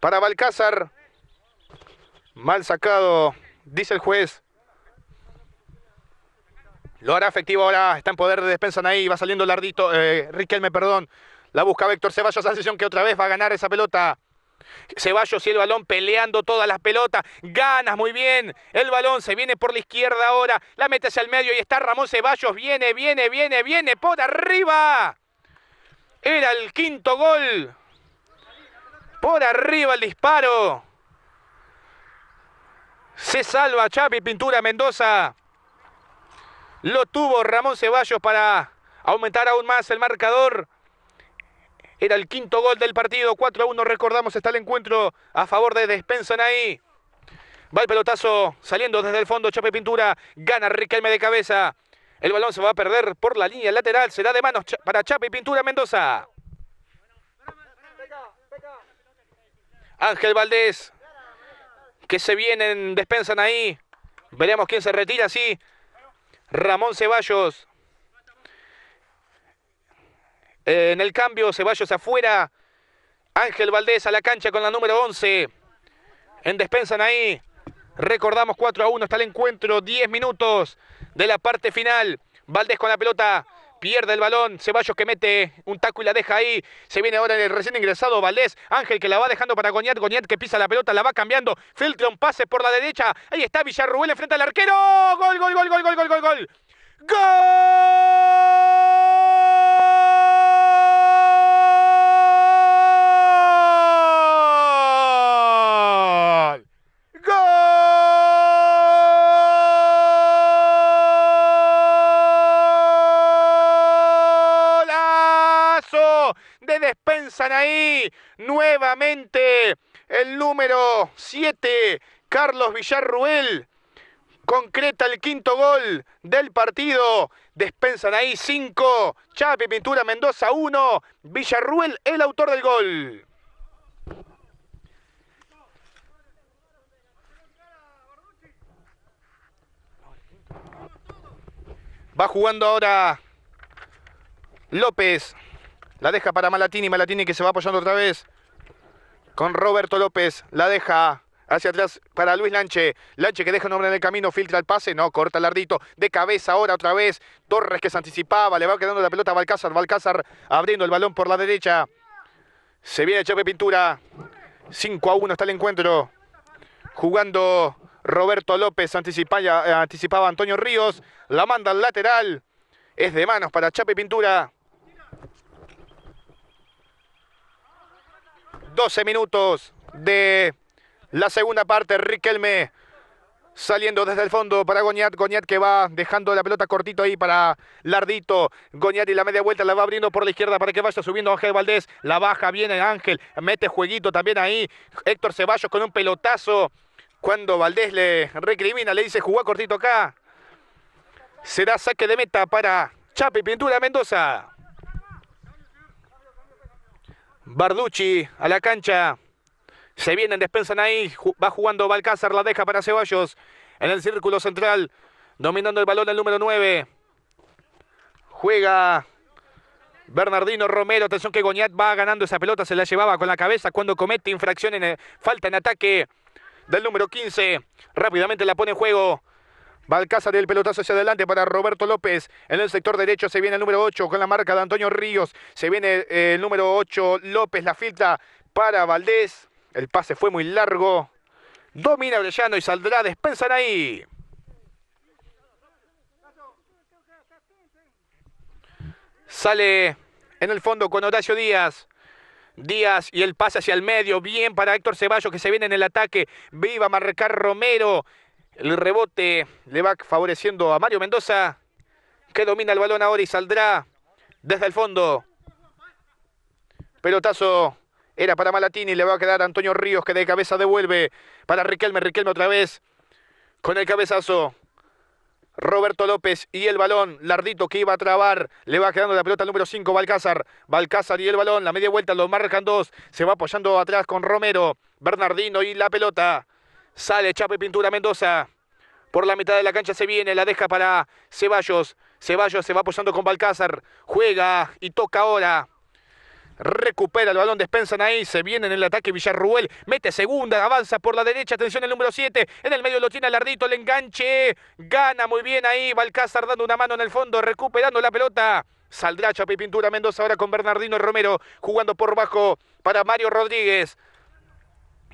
para Balcázar. Mal sacado, dice el juez. Lo hará efectivo ahora, está en poder de despensa ahí, va saliendo Lardito, eh, Riquelme, perdón. La busca Víctor Ceballos, sesión que otra vez va a ganar esa pelota. Ceballos y el balón peleando todas las pelotas. Ganas muy bien. El balón se viene por la izquierda ahora. La mete hacia el medio y está Ramón Ceballos. Viene, viene, viene, viene por arriba. Era el quinto gol. Por arriba el disparo. Se salva Chapi Pintura Mendoza. Lo tuvo Ramón Ceballos para aumentar aún más el marcador. Era el quinto gol del partido. 4 a 1, recordamos, está el encuentro a favor de Despensan ahí. Va el pelotazo saliendo desde el fondo. Chapi Pintura gana Riquelme de cabeza. El balón se va a perder por la línea lateral. Será de manos para Chapa y Pintura Mendoza. Ángel Valdés. Que se vienen, despensan ahí. Veremos quién se retira, sí. Ramón Ceballos. En el cambio, Ceballos afuera. Ángel Valdés a la cancha con la número 11. En despensan ahí. Recordamos 4 a 1, está el encuentro, 10 minutos de la parte final. Valdés con la pelota, pierde el balón, Ceballos que mete un taco y la deja ahí, se viene ahora el recién ingresado Valdés, Ángel que la va dejando para Goñat, Goñat que pisa la pelota, la va cambiando, filtra un pase por la derecha, ahí está Villarruel enfrente al arquero, gol, gol, gol, gol, gol, gol, gol, gol, gol. pasan ahí nuevamente el número 7, Carlos Villarruel. Concreta el quinto gol del partido. Despensan ahí 5. Chapi Pintura Mendoza 1. Villarruel el autor del gol. Va jugando ahora López. La deja para Malatini, Malatini que se va apoyando otra vez. Con Roberto López, la deja hacia atrás para Luis Lanche. Lanche que deja un hombre en el camino, filtra el pase, no, corta el ardito. De cabeza ahora otra vez. Torres que se anticipaba, le va quedando la pelota a Balcázar. Balcázar abriendo el balón por la derecha. Se viene Chape Pintura. 5 a 1 está el encuentro. Jugando Roberto López, anticipaba, eh, anticipaba Antonio Ríos. La manda al lateral. Es de manos para Chape Pintura. 12 minutos de la segunda parte. Riquelme saliendo desde el fondo para Goñat. Goñat que va dejando la pelota cortito ahí para Lardito. Goñat y la media vuelta la va abriendo por la izquierda para que vaya subiendo Ángel Valdés. La baja, viene Ángel, mete jueguito también ahí. Héctor Ceballos con un pelotazo. Cuando Valdés le recrimina, le dice jugó cortito acá. Será saque de meta para Chapi Pintura Mendoza. Barducci a la cancha. Se vienen, despensan ahí. Va jugando Balcázar, la deja para Ceballos. En el círculo central. Dominando el balón el número 9. Juega Bernardino Romero. Atención que Goñat va ganando esa pelota. Se la llevaba con la cabeza cuando comete infracción falta en ataque del número 15. Rápidamente la pone en juego. Balcázar del pelotazo hacia adelante para Roberto López. En el sector derecho se viene el número 8 con la marca de Antonio Ríos. Se viene eh, el número 8 López, la filtra para Valdés. El pase fue muy largo. Domina Brellano y saldrá, despensan ahí. Sale en el fondo con Horacio Díaz. Díaz y el pase hacia el medio. Bien para Héctor Ceballos que se viene en el ataque. Viva marcar Romero. El rebote le va favoreciendo a Mario Mendoza, que domina el balón ahora y saldrá desde el fondo. Pelotazo era para Malatini, le va a quedar a Antonio Ríos, que de cabeza devuelve para Riquelme. Riquelme otra vez con el cabezazo. Roberto López y el balón. Lardito que iba a trabar. Le va quedando la pelota al número 5, Balcázar. Balcázar y el balón. La media vuelta lo marcan dos. Se va apoyando atrás con Romero. Bernardino y la pelota. Sale Chape Pintura Mendoza. Por la mitad de la cancha se viene, la deja para Ceballos. Ceballos se va apoyando con Balcázar. Juega y toca ahora. Recupera el balón, despensan ahí, se viene en el ataque Villarruel, mete segunda, avanza por la derecha, atención el número 7, en el medio lo tiene Alardito, el enganche, gana muy bien ahí, Balcázar dando una mano en el fondo, recuperando la pelota. Saldrá Chape Pintura Mendoza ahora con Bernardino Romero, jugando por bajo para Mario Rodríguez.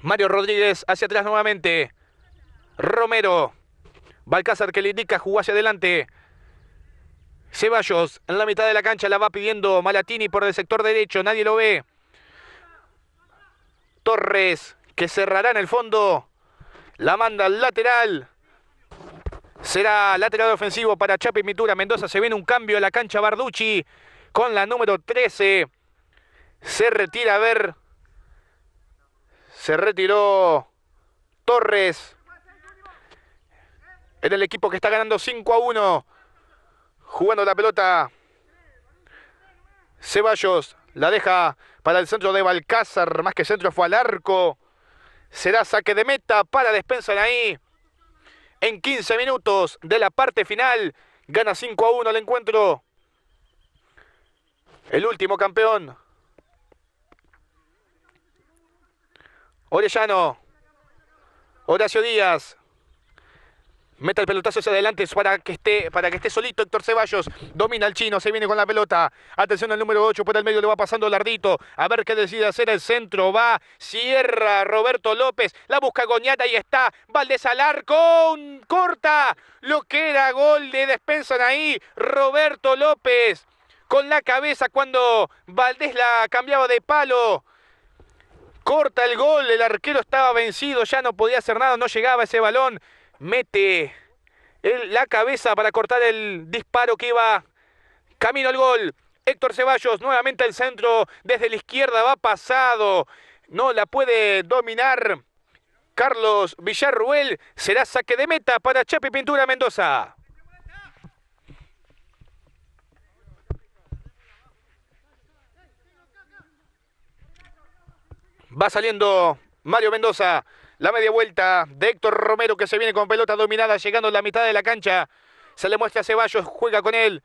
Mario Rodríguez hacia atrás nuevamente. Romero. Balcázar que le indica jugó hacia adelante. Ceballos en la mitad de la cancha la va pidiendo Malatini por el sector derecho. Nadie lo ve. Torres que cerrará en el fondo. La manda al lateral. Será lateral ofensivo para Chapi Mitura. Mendoza se viene un cambio a la cancha Barducci con la número 13. Se retira a ver se retiró Torres. En el equipo que está ganando 5 a 1. Jugando la pelota. Ceballos la deja para el centro de Balcázar. Más que centro fue al arco. Será saque de meta para despensan ahí. En 15 minutos de la parte final. Gana 5 a 1 el encuentro. El último campeón Orellano. Horacio Díaz. Meta el pelotazo hacia adelante para que esté, para que esté solito Héctor Ceballos. Domina el chino, se viene con la pelota. Atención al número 8 por el medio, le va pasando Lardito. A ver qué decide hacer el centro. Va, cierra Roberto López. La busca Goñata y está. Valdés al arco. Corta. Lo que era gol de despensan ahí. Roberto López con la cabeza cuando Valdés la cambiaba de palo. Corta el gol, el arquero estaba vencido, ya no podía hacer nada, no llegaba ese balón. Mete la cabeza para cortar el disparo que iba camino al gol. Héctor Ceballos nuevamente al centro, desde la izquierda va pasado, no la puede dominar. Carlos Villarruel será saque de meta para Chapi Pintura Mendoza. Va saliendo Mario Mendoza. La media vuelta de Héctor Romero que se viene con pelota dominada, llegando a la mitad de la cancha. Se le muestra a Ceballos, juega con él.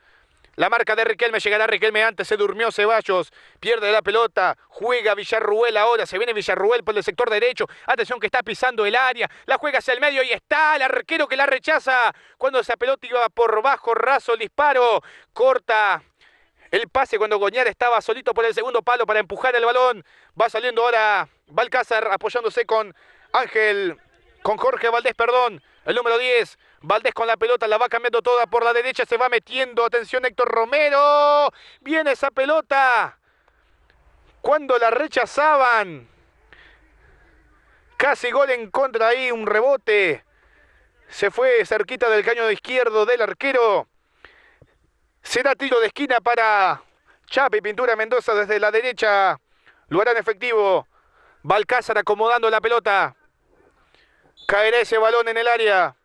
La marca de Riquelme, llegará Riquelme antes, se durmió Ceballos, pierde la pelota, juega Villarruel ahora, se viene Villarruel por el sector derecho, atención que está pisando el área, la juega hacia el medio y está el arquero que la rechaza. Cuando esa pelota iba por bajo, raso disparo, corta el pase cuando Goñar estaba solito por el segundo palo para empujar el balón. Va saliendo ahora Balcázar apoyándose con Ángel, con Jorge Valdés, perdón. El número 10, Valdés con la pelota, la va cambiando toda por la derecha, se va metiendo. Atención Héctor Romero, viene esa pelota. Cuando la rechazaban. Casi gol en contra ahí, un rebote. Se fue cerquita del caño izquierdo del arquero. Será tiro de esquina para Chapi Pintura Mendoza desde la derecha. Lo en efectivo. Balcázar acomodando la pelota. Caerá ese balón en el área.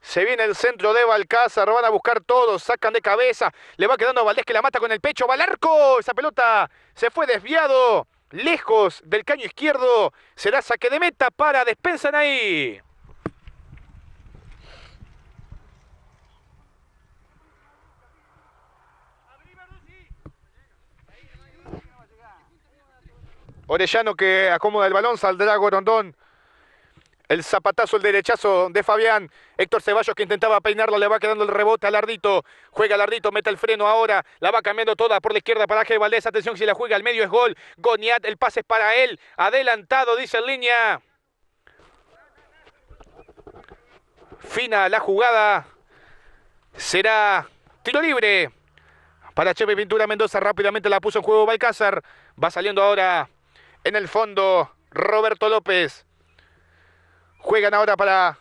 Se viene el centro de Balcázar, van a buscar todos, sacan de cabeza. Le va quedando a Valdés que la mata con el pecho. Va al arco, esa pelota se fue desviado. Lejos del caño izquierdo, será saque de meta para Despensan ahí. Orellano que acomoda el balón, saldrá Gorondón. El zapatazo, el derechazo de Fabián. Héctor Ceballos que intentaba peinarlo, le va quedando el rebote a Lardito. Juega Lardito, mete el freno ahora. La va cambiando toda por la izquierda para G. Valdés. Atención, si la juega al medio es gol. Goniat, el pase es para él. Adelantado, dice en línea. Fina la jugada. Será tiro libre para Chepe Pintura Mendoza. Rápidamente la puso en juego Balcázar. Va saliendo ahora en el fondo Roberto López. Juegan ahora para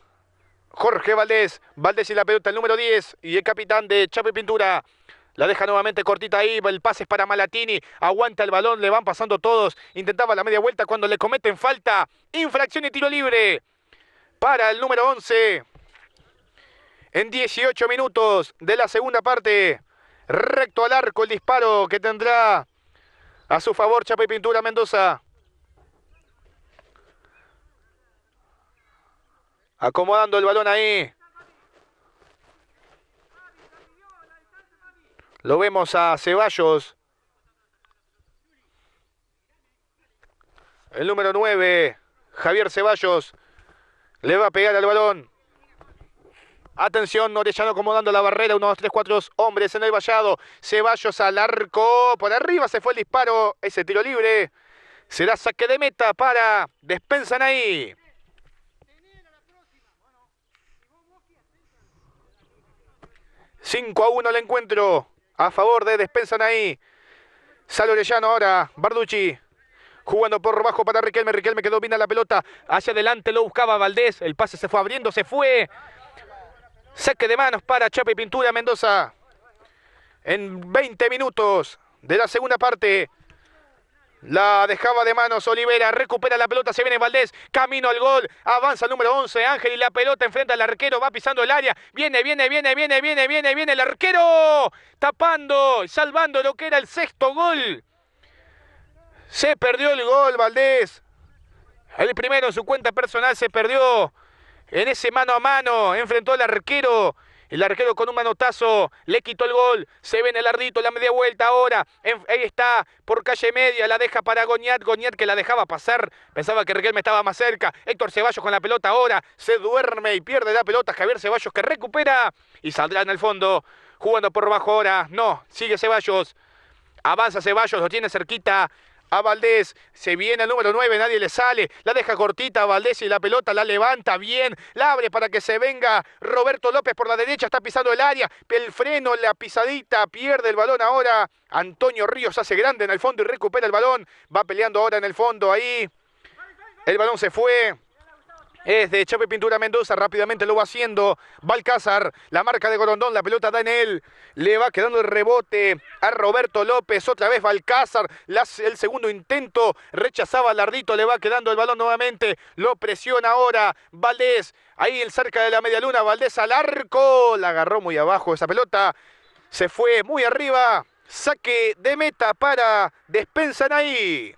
Jorge Valdés. Valdés y la pelota, el número 10 y el capitán de Chape Pintura. La deja nuevamente cortita ahí, el pase es para Malatini, aguanta el balón, le van pasando todos, intentaba la media vuelta cuando le cometen falta, infracción y tiro libre para el número 11. En 18 minutos de la segunda parte, recto al arco el disparo que tendrá a su favor Chape Pintura Mendoza. Acomodando el balón ahí. Lo vemos a Ceballos. El número 9, Javier Ceballos, le va a pegar al balón. Atención, Norellano acomodando la barrera. 1, 2, 3, 4 hombres en el vallado. Ceballos al arco. Por arriba se fue el disparo. Ese tiro libre. Será saque de meta para Despensan ahí. 5 a 1 el encuentro a favor de ahí, Sale Orellano ahora, Barducci. Jugando por bajo para Riquelme. Riquelme que domina la pelota. Hacia adelante lo buscaba Valdés. El pase se fue abriendo, se fue. Saque de manos para Chape Pintura Mendoza. En 20 minutos de la segunda parte. La dejaba de manos Olivera, recupera la pelota, se viene Valdés, camino al gol, avanza el número 11, Ángel y la pelota enfrenta al arquero, va pisando el área, viene, viene, viene, viene, viene, viene, viene el arquero, tapando, salvando lo que era el sexto gol. Se perdió el gol Valdés, el primero en su cuenta personal se perdió, en ese mano a mano enfrentó al arquero el arquero con un manotazo le quitó el gol. Se ve en el ardito la media vuelta ahora. ahí está por calle media. La deja para Goñat. Goñat que la dejaba pasar. Pensaba que Riquelme estaba más cerca. Héctor Ceballos con la pelota ahora. Se duerme y pierde la pelota. Javier Ceballos que recupera y saldrá en el fondo. Jugando por bajo ahora. No, sigue Ceballos. Avanza Ceballos, lo tiene cerquita a Valdés. Se viene el número 9, nadie le sale. La deja cortita a Valdés y la pelota la levanta bien. La abre para que se venga Roberto López por la derecha. Está pisando el área. El freno, la pisadita. Pierde el balón ahora. Antonio Ríos hace grande en el fondo y recupera el balón. Va peleando ahora en el fondo ahí. El balón se fue es de Chape Pintura Mendoza, rápidamente lo va haciendo Balcázar, la marca de Gorondón, la pelota da en él, le va quedando el rebote a Roberto López, otra vez Balcázar, el segundo intento, rechazaba al Lardito, le va quedando el balón nuevamente, lo presiona ahora Valdés, ahí el cerca de la media luna, Valdés al arco, la agarró muy abajo esa pelota, se fue muy arriba, saque de meta para Despensan ahí.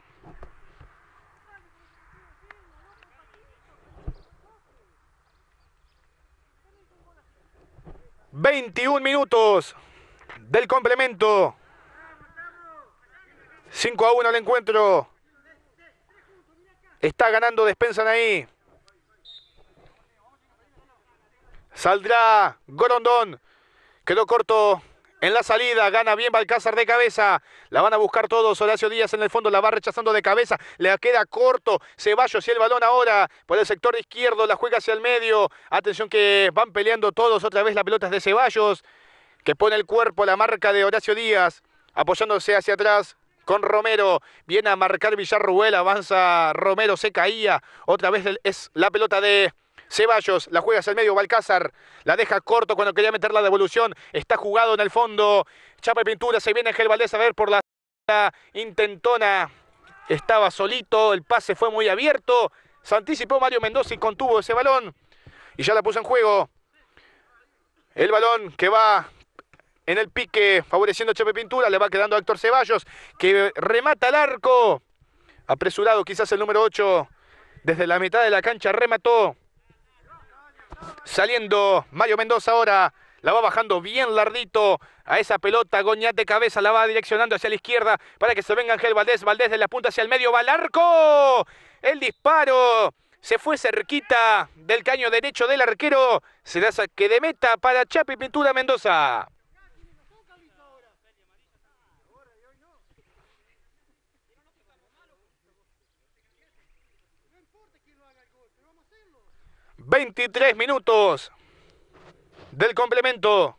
21 minutos del complemento. 5 a 1 el encuentro. Está ganando Despensan ahí. Saldrá Gorondón. Quedó corto en la salida gana bien Balcázar de cabeza. La van a buscar todos. Horacio Díaz en el fondo la va rechazando de cabeza. Le queda corto. Ceballos y el balón ahora por el sector izquierdo. La juega hacia el medio. Atención que van peleando todos. Otra vez las pelotas de Ceballos. Que pone el cuerpo la marca de Horacio Díaz. Apoyándose hacia atrás. Con Romero, viene a marcar Villarruel, avanza Romero, se caía. Otra vez es la pelota de Ceballos, la juega hacia el medio, Balcázar, la deja corto cuando quería meter la devolución, está jugado en el fondo, chapa pintura, se viene Ángel Valdés a ver por la intentona, estaba solito, el pase fue muy abierto, se anticipó Mario Mendoza y contuvo ese balón, y ya la puso en juego, el balón que va en el pique, favoreciendo a Chepe Pintura, le va quedando a Héctor Ceballos, que remata el arco. Apresurado quizás el número 8, desde la mitad de la cancha remató. Saliendo Mario Mendoza ahora. La va bajando bien Lardito a esa pelota. Goñate de cabeza la va direccionando hacia la izquierda para que se venga Ángel Valdés. Valdés de la punta hacia el medio. Va al arco. El disparo. Se fue cerquita del caño derecho del arquero. Se da saque de meta para Chapi Pintura Mendoza. 23 minutos del complemento.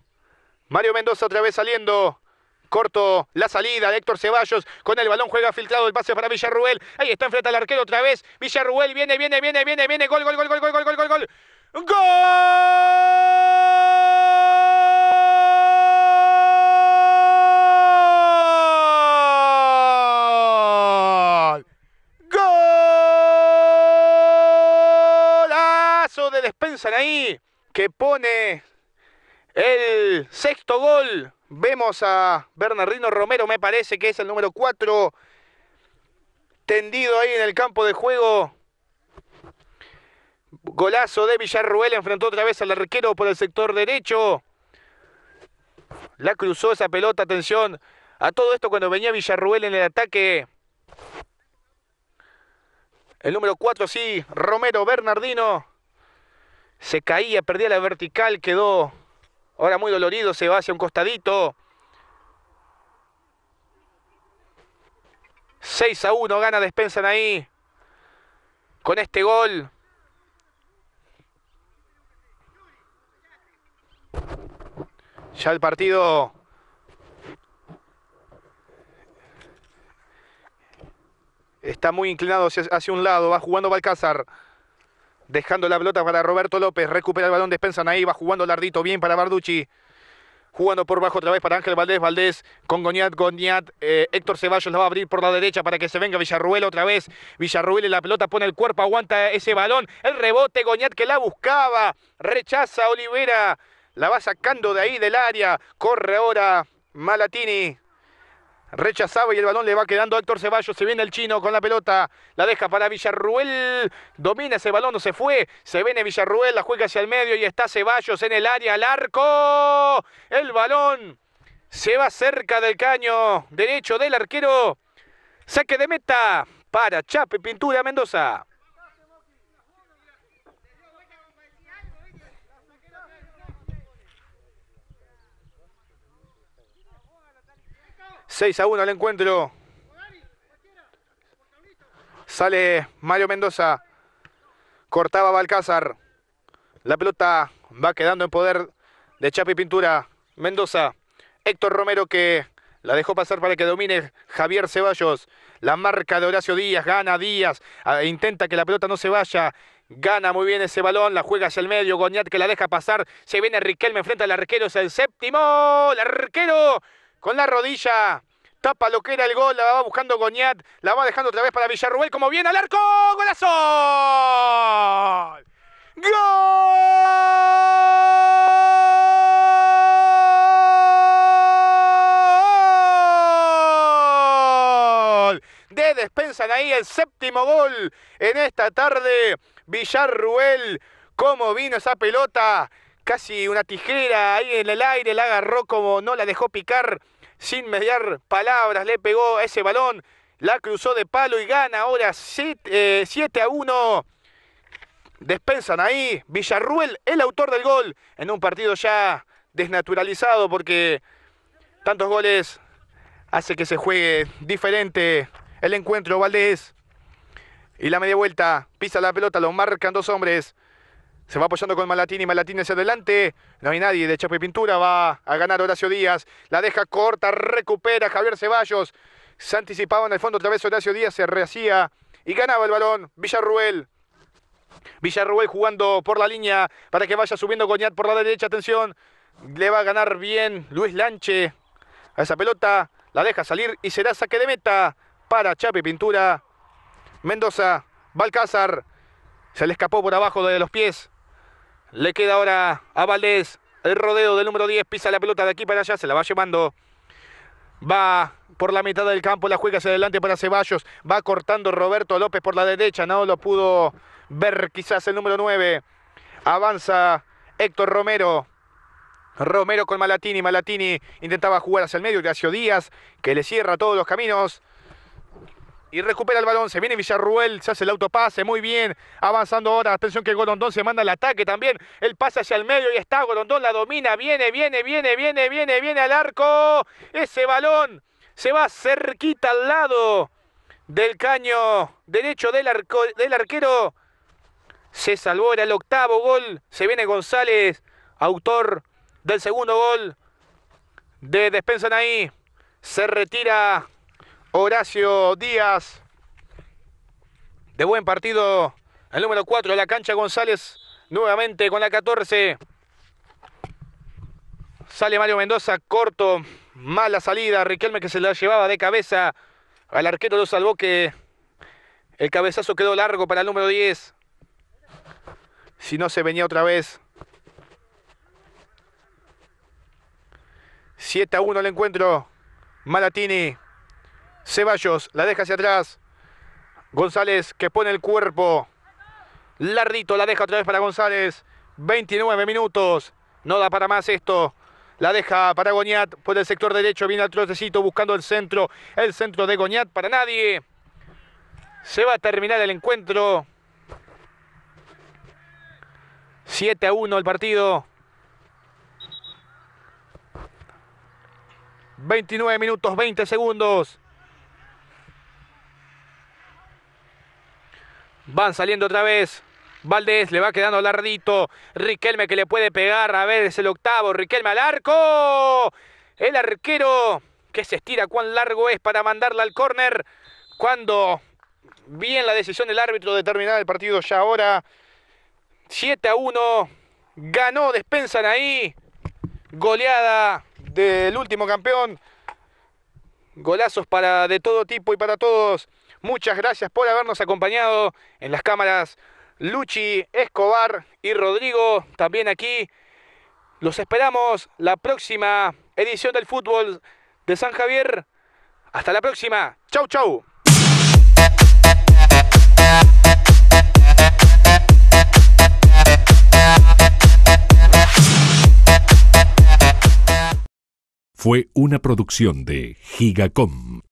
Mario Mendoza otra vez saliendo. Corto la salida Héctor Ceballos. Con el balón juega filtrado el pase para Villarruel. Ahí está enfrente al arquero otra vez. Villarruel viene, viene, viene, viene, viene. Gol, gol, gol, gol, gol, gol, gol, gol. ¡Gol! ahí, que pone el sexto gol. Vemos a Bernardino Romero, me parece que es el número 4, tendido ahí en el campo de juego. Golazo de Villarruel, enfrentó otra vez al arquero por el sector derecho. La cruzó esa pelota, atención a todo esto cuando venía Villarruel en el ataque. El número 4, sí, Romero Bernardino. Se caía, perdía la vertical, quedó ahora muy dolorido, se va hacia un costadito. 6 a 1 gana Despensan ahí. Con este gol. Ya el partido está muy inclinado hacia, un lado, va jugando Balcázar. Dejando la pelota para Roberto López. Recupera el balón. Despensan ahí. Va jugando Lardito bien para Barducci. Jugando por bajo otra vez para Ángel Valdés. Valdés con Goñat. Goñat. Eh, Héctor Ceballos la va a abrir por la derecha para que se venga Villarruel otra vez. Villarruel en la pelota pone el cuerpo. Aguanta ese balón. El rebote. Goñat que la buscaba. Rechaza Olivera. La va sacando de ahí del área. Corre ahora Malatini rechazaba y el balón le va quedando a Héctor Ceballos, se viene el chino con la pelota, la deja para Villarruel, domina ese balón, no se fue, se viene Villarruel, la juega hacia el medio y está Ceballos en el área, al arco, el balón se va cerca del caño derecho del arquero, saque de meta para Chape Pintura Mendoza. 6 a 1 al encuentro. Sale Mario Mendoza. Cortaba Balcázar. La pelota va quedando en poder de Chapi Pintura. Mendoza. Héctor Romero que la dejó pasar para que domine Javier Ceballos. La marca de Horacio Díaz. Gana Díaz. Ah, intenta que la pelota no se vaya. Gana muy bien ese balón, la juega hacia el medio, Goñat que la deja pasar, se viene Riquelme enfrenta al arquero, es el séptimo, el arquero con la rodilla. Tapa lo que era el gol, la va buscando Goñat, la va dejando otra vez para Villarruel, como viene al arco, golazo. ¡Gol! De despensan ahí el séptimo gol en esta tarde. Villarruel, como vino esa pelota. Casi una tijera ahí en el aire, la agarró como no la dejó picar sin mediar palabras, le pegó ese balón, la cruzó de palo y gana ahora 7 eh, a 1. Despensan ahí Villarruel, el autor del gol, en un partido ya desnaturalizado porque tantos goles hace que se juegue diferente el encuentro Valdés. Y la media vuelta, pisa la pelota, lo marcan dos hombres. Se va apoyando con Malatini, Malatini hacia adelante. No hay nadie de Chape Pintura, va a ganar Horacio Díaz. La deja corta, recupera Javier Ceballos. Se anticipaba en el fondo otra vez Horacio Díaz, se rehacía y ganaba el balón. Villarruel. Villarruel jugando por la línea para que vaya subiendo Goñat por la derecha. Atención, le va a ganar bien Luis Lanche a esa pelota. La deja salir y será saque de meta para Chape Pintura. Mendoza, Balcázar. Se le escapó por abajo de los pies le queda ahora a Valdés. El rodeo del número 10 pisa la pelota de aquí para allá. Se la va llevando. Va por la mitad del campo. La juega hacia adelante para Ceballos. Va cortando Roberto López por la derecha. No lo pudo ver quizás el número 9. Avanza Héctor Romero. Romero con Malatini. Malatini intentaba jugar hacia el medio. Gracio Díaz que le cierra todos los caminos y recupera el balón. Se viene Villarruel, se hace el autopase, muy bien. Avanzando ahora, atención que Golondón se manda el ataque también. El pasa hacia el medio y está Golondón la domina. Viene, viene, viene, viene, viene, viene al arco. Ese balón se va cerquita al lado del caño derecho del, arco, del arquero. Se salvó, era el octavo gol. Se viene González, autor del segundo gol de Despensan ahí. Se retira Horacio Díaz. De buen partido, el número 4 de la cancha González, nuevamente con la 14. Sale Mario Mendoza, corto, mala salida. Riquelme que se la llevaba de cabeza. Al arquero lo salvó que el cabezazo quedó largo para el número 10. Si no se venía otra vez. 7 a 1 el encuentro. Malatini. Ceballos la deja hacia atrás. González que pone el cuerpo. Larrito la deja otra vez para González. 29 minutos. No da para más esto. La deja para Goñat por el sector derecho. Viene al trocecito buscando el centro. El centro de Goñat para nadie. Se va a terminar el encuentro. 7 a 1 el partido. 29 minutos 20 segundos. Van saliendo otra vez. Valdés le va quedando larguito. Riquelme que le puede pegar. A ver, es el octavo. Riquelme al arco. El arquero que se estira cuán largo es para mandarla al córner. Cuando bien la decisión del árbitro de terminar el partido ya ahora. 7 a 1. Ganó Despensan ahí. Goleada del último campeón. Golazos para de todo tipo y para todos. Muchas gracias por habernos acompañado en las cámaras Luchi, Escobar y Rodrigo, también aquí. Los esperamos la próxima edición del fútbol de San Javier. Hasta la próxima. Chau, chau. Fue una producción de Gigacom.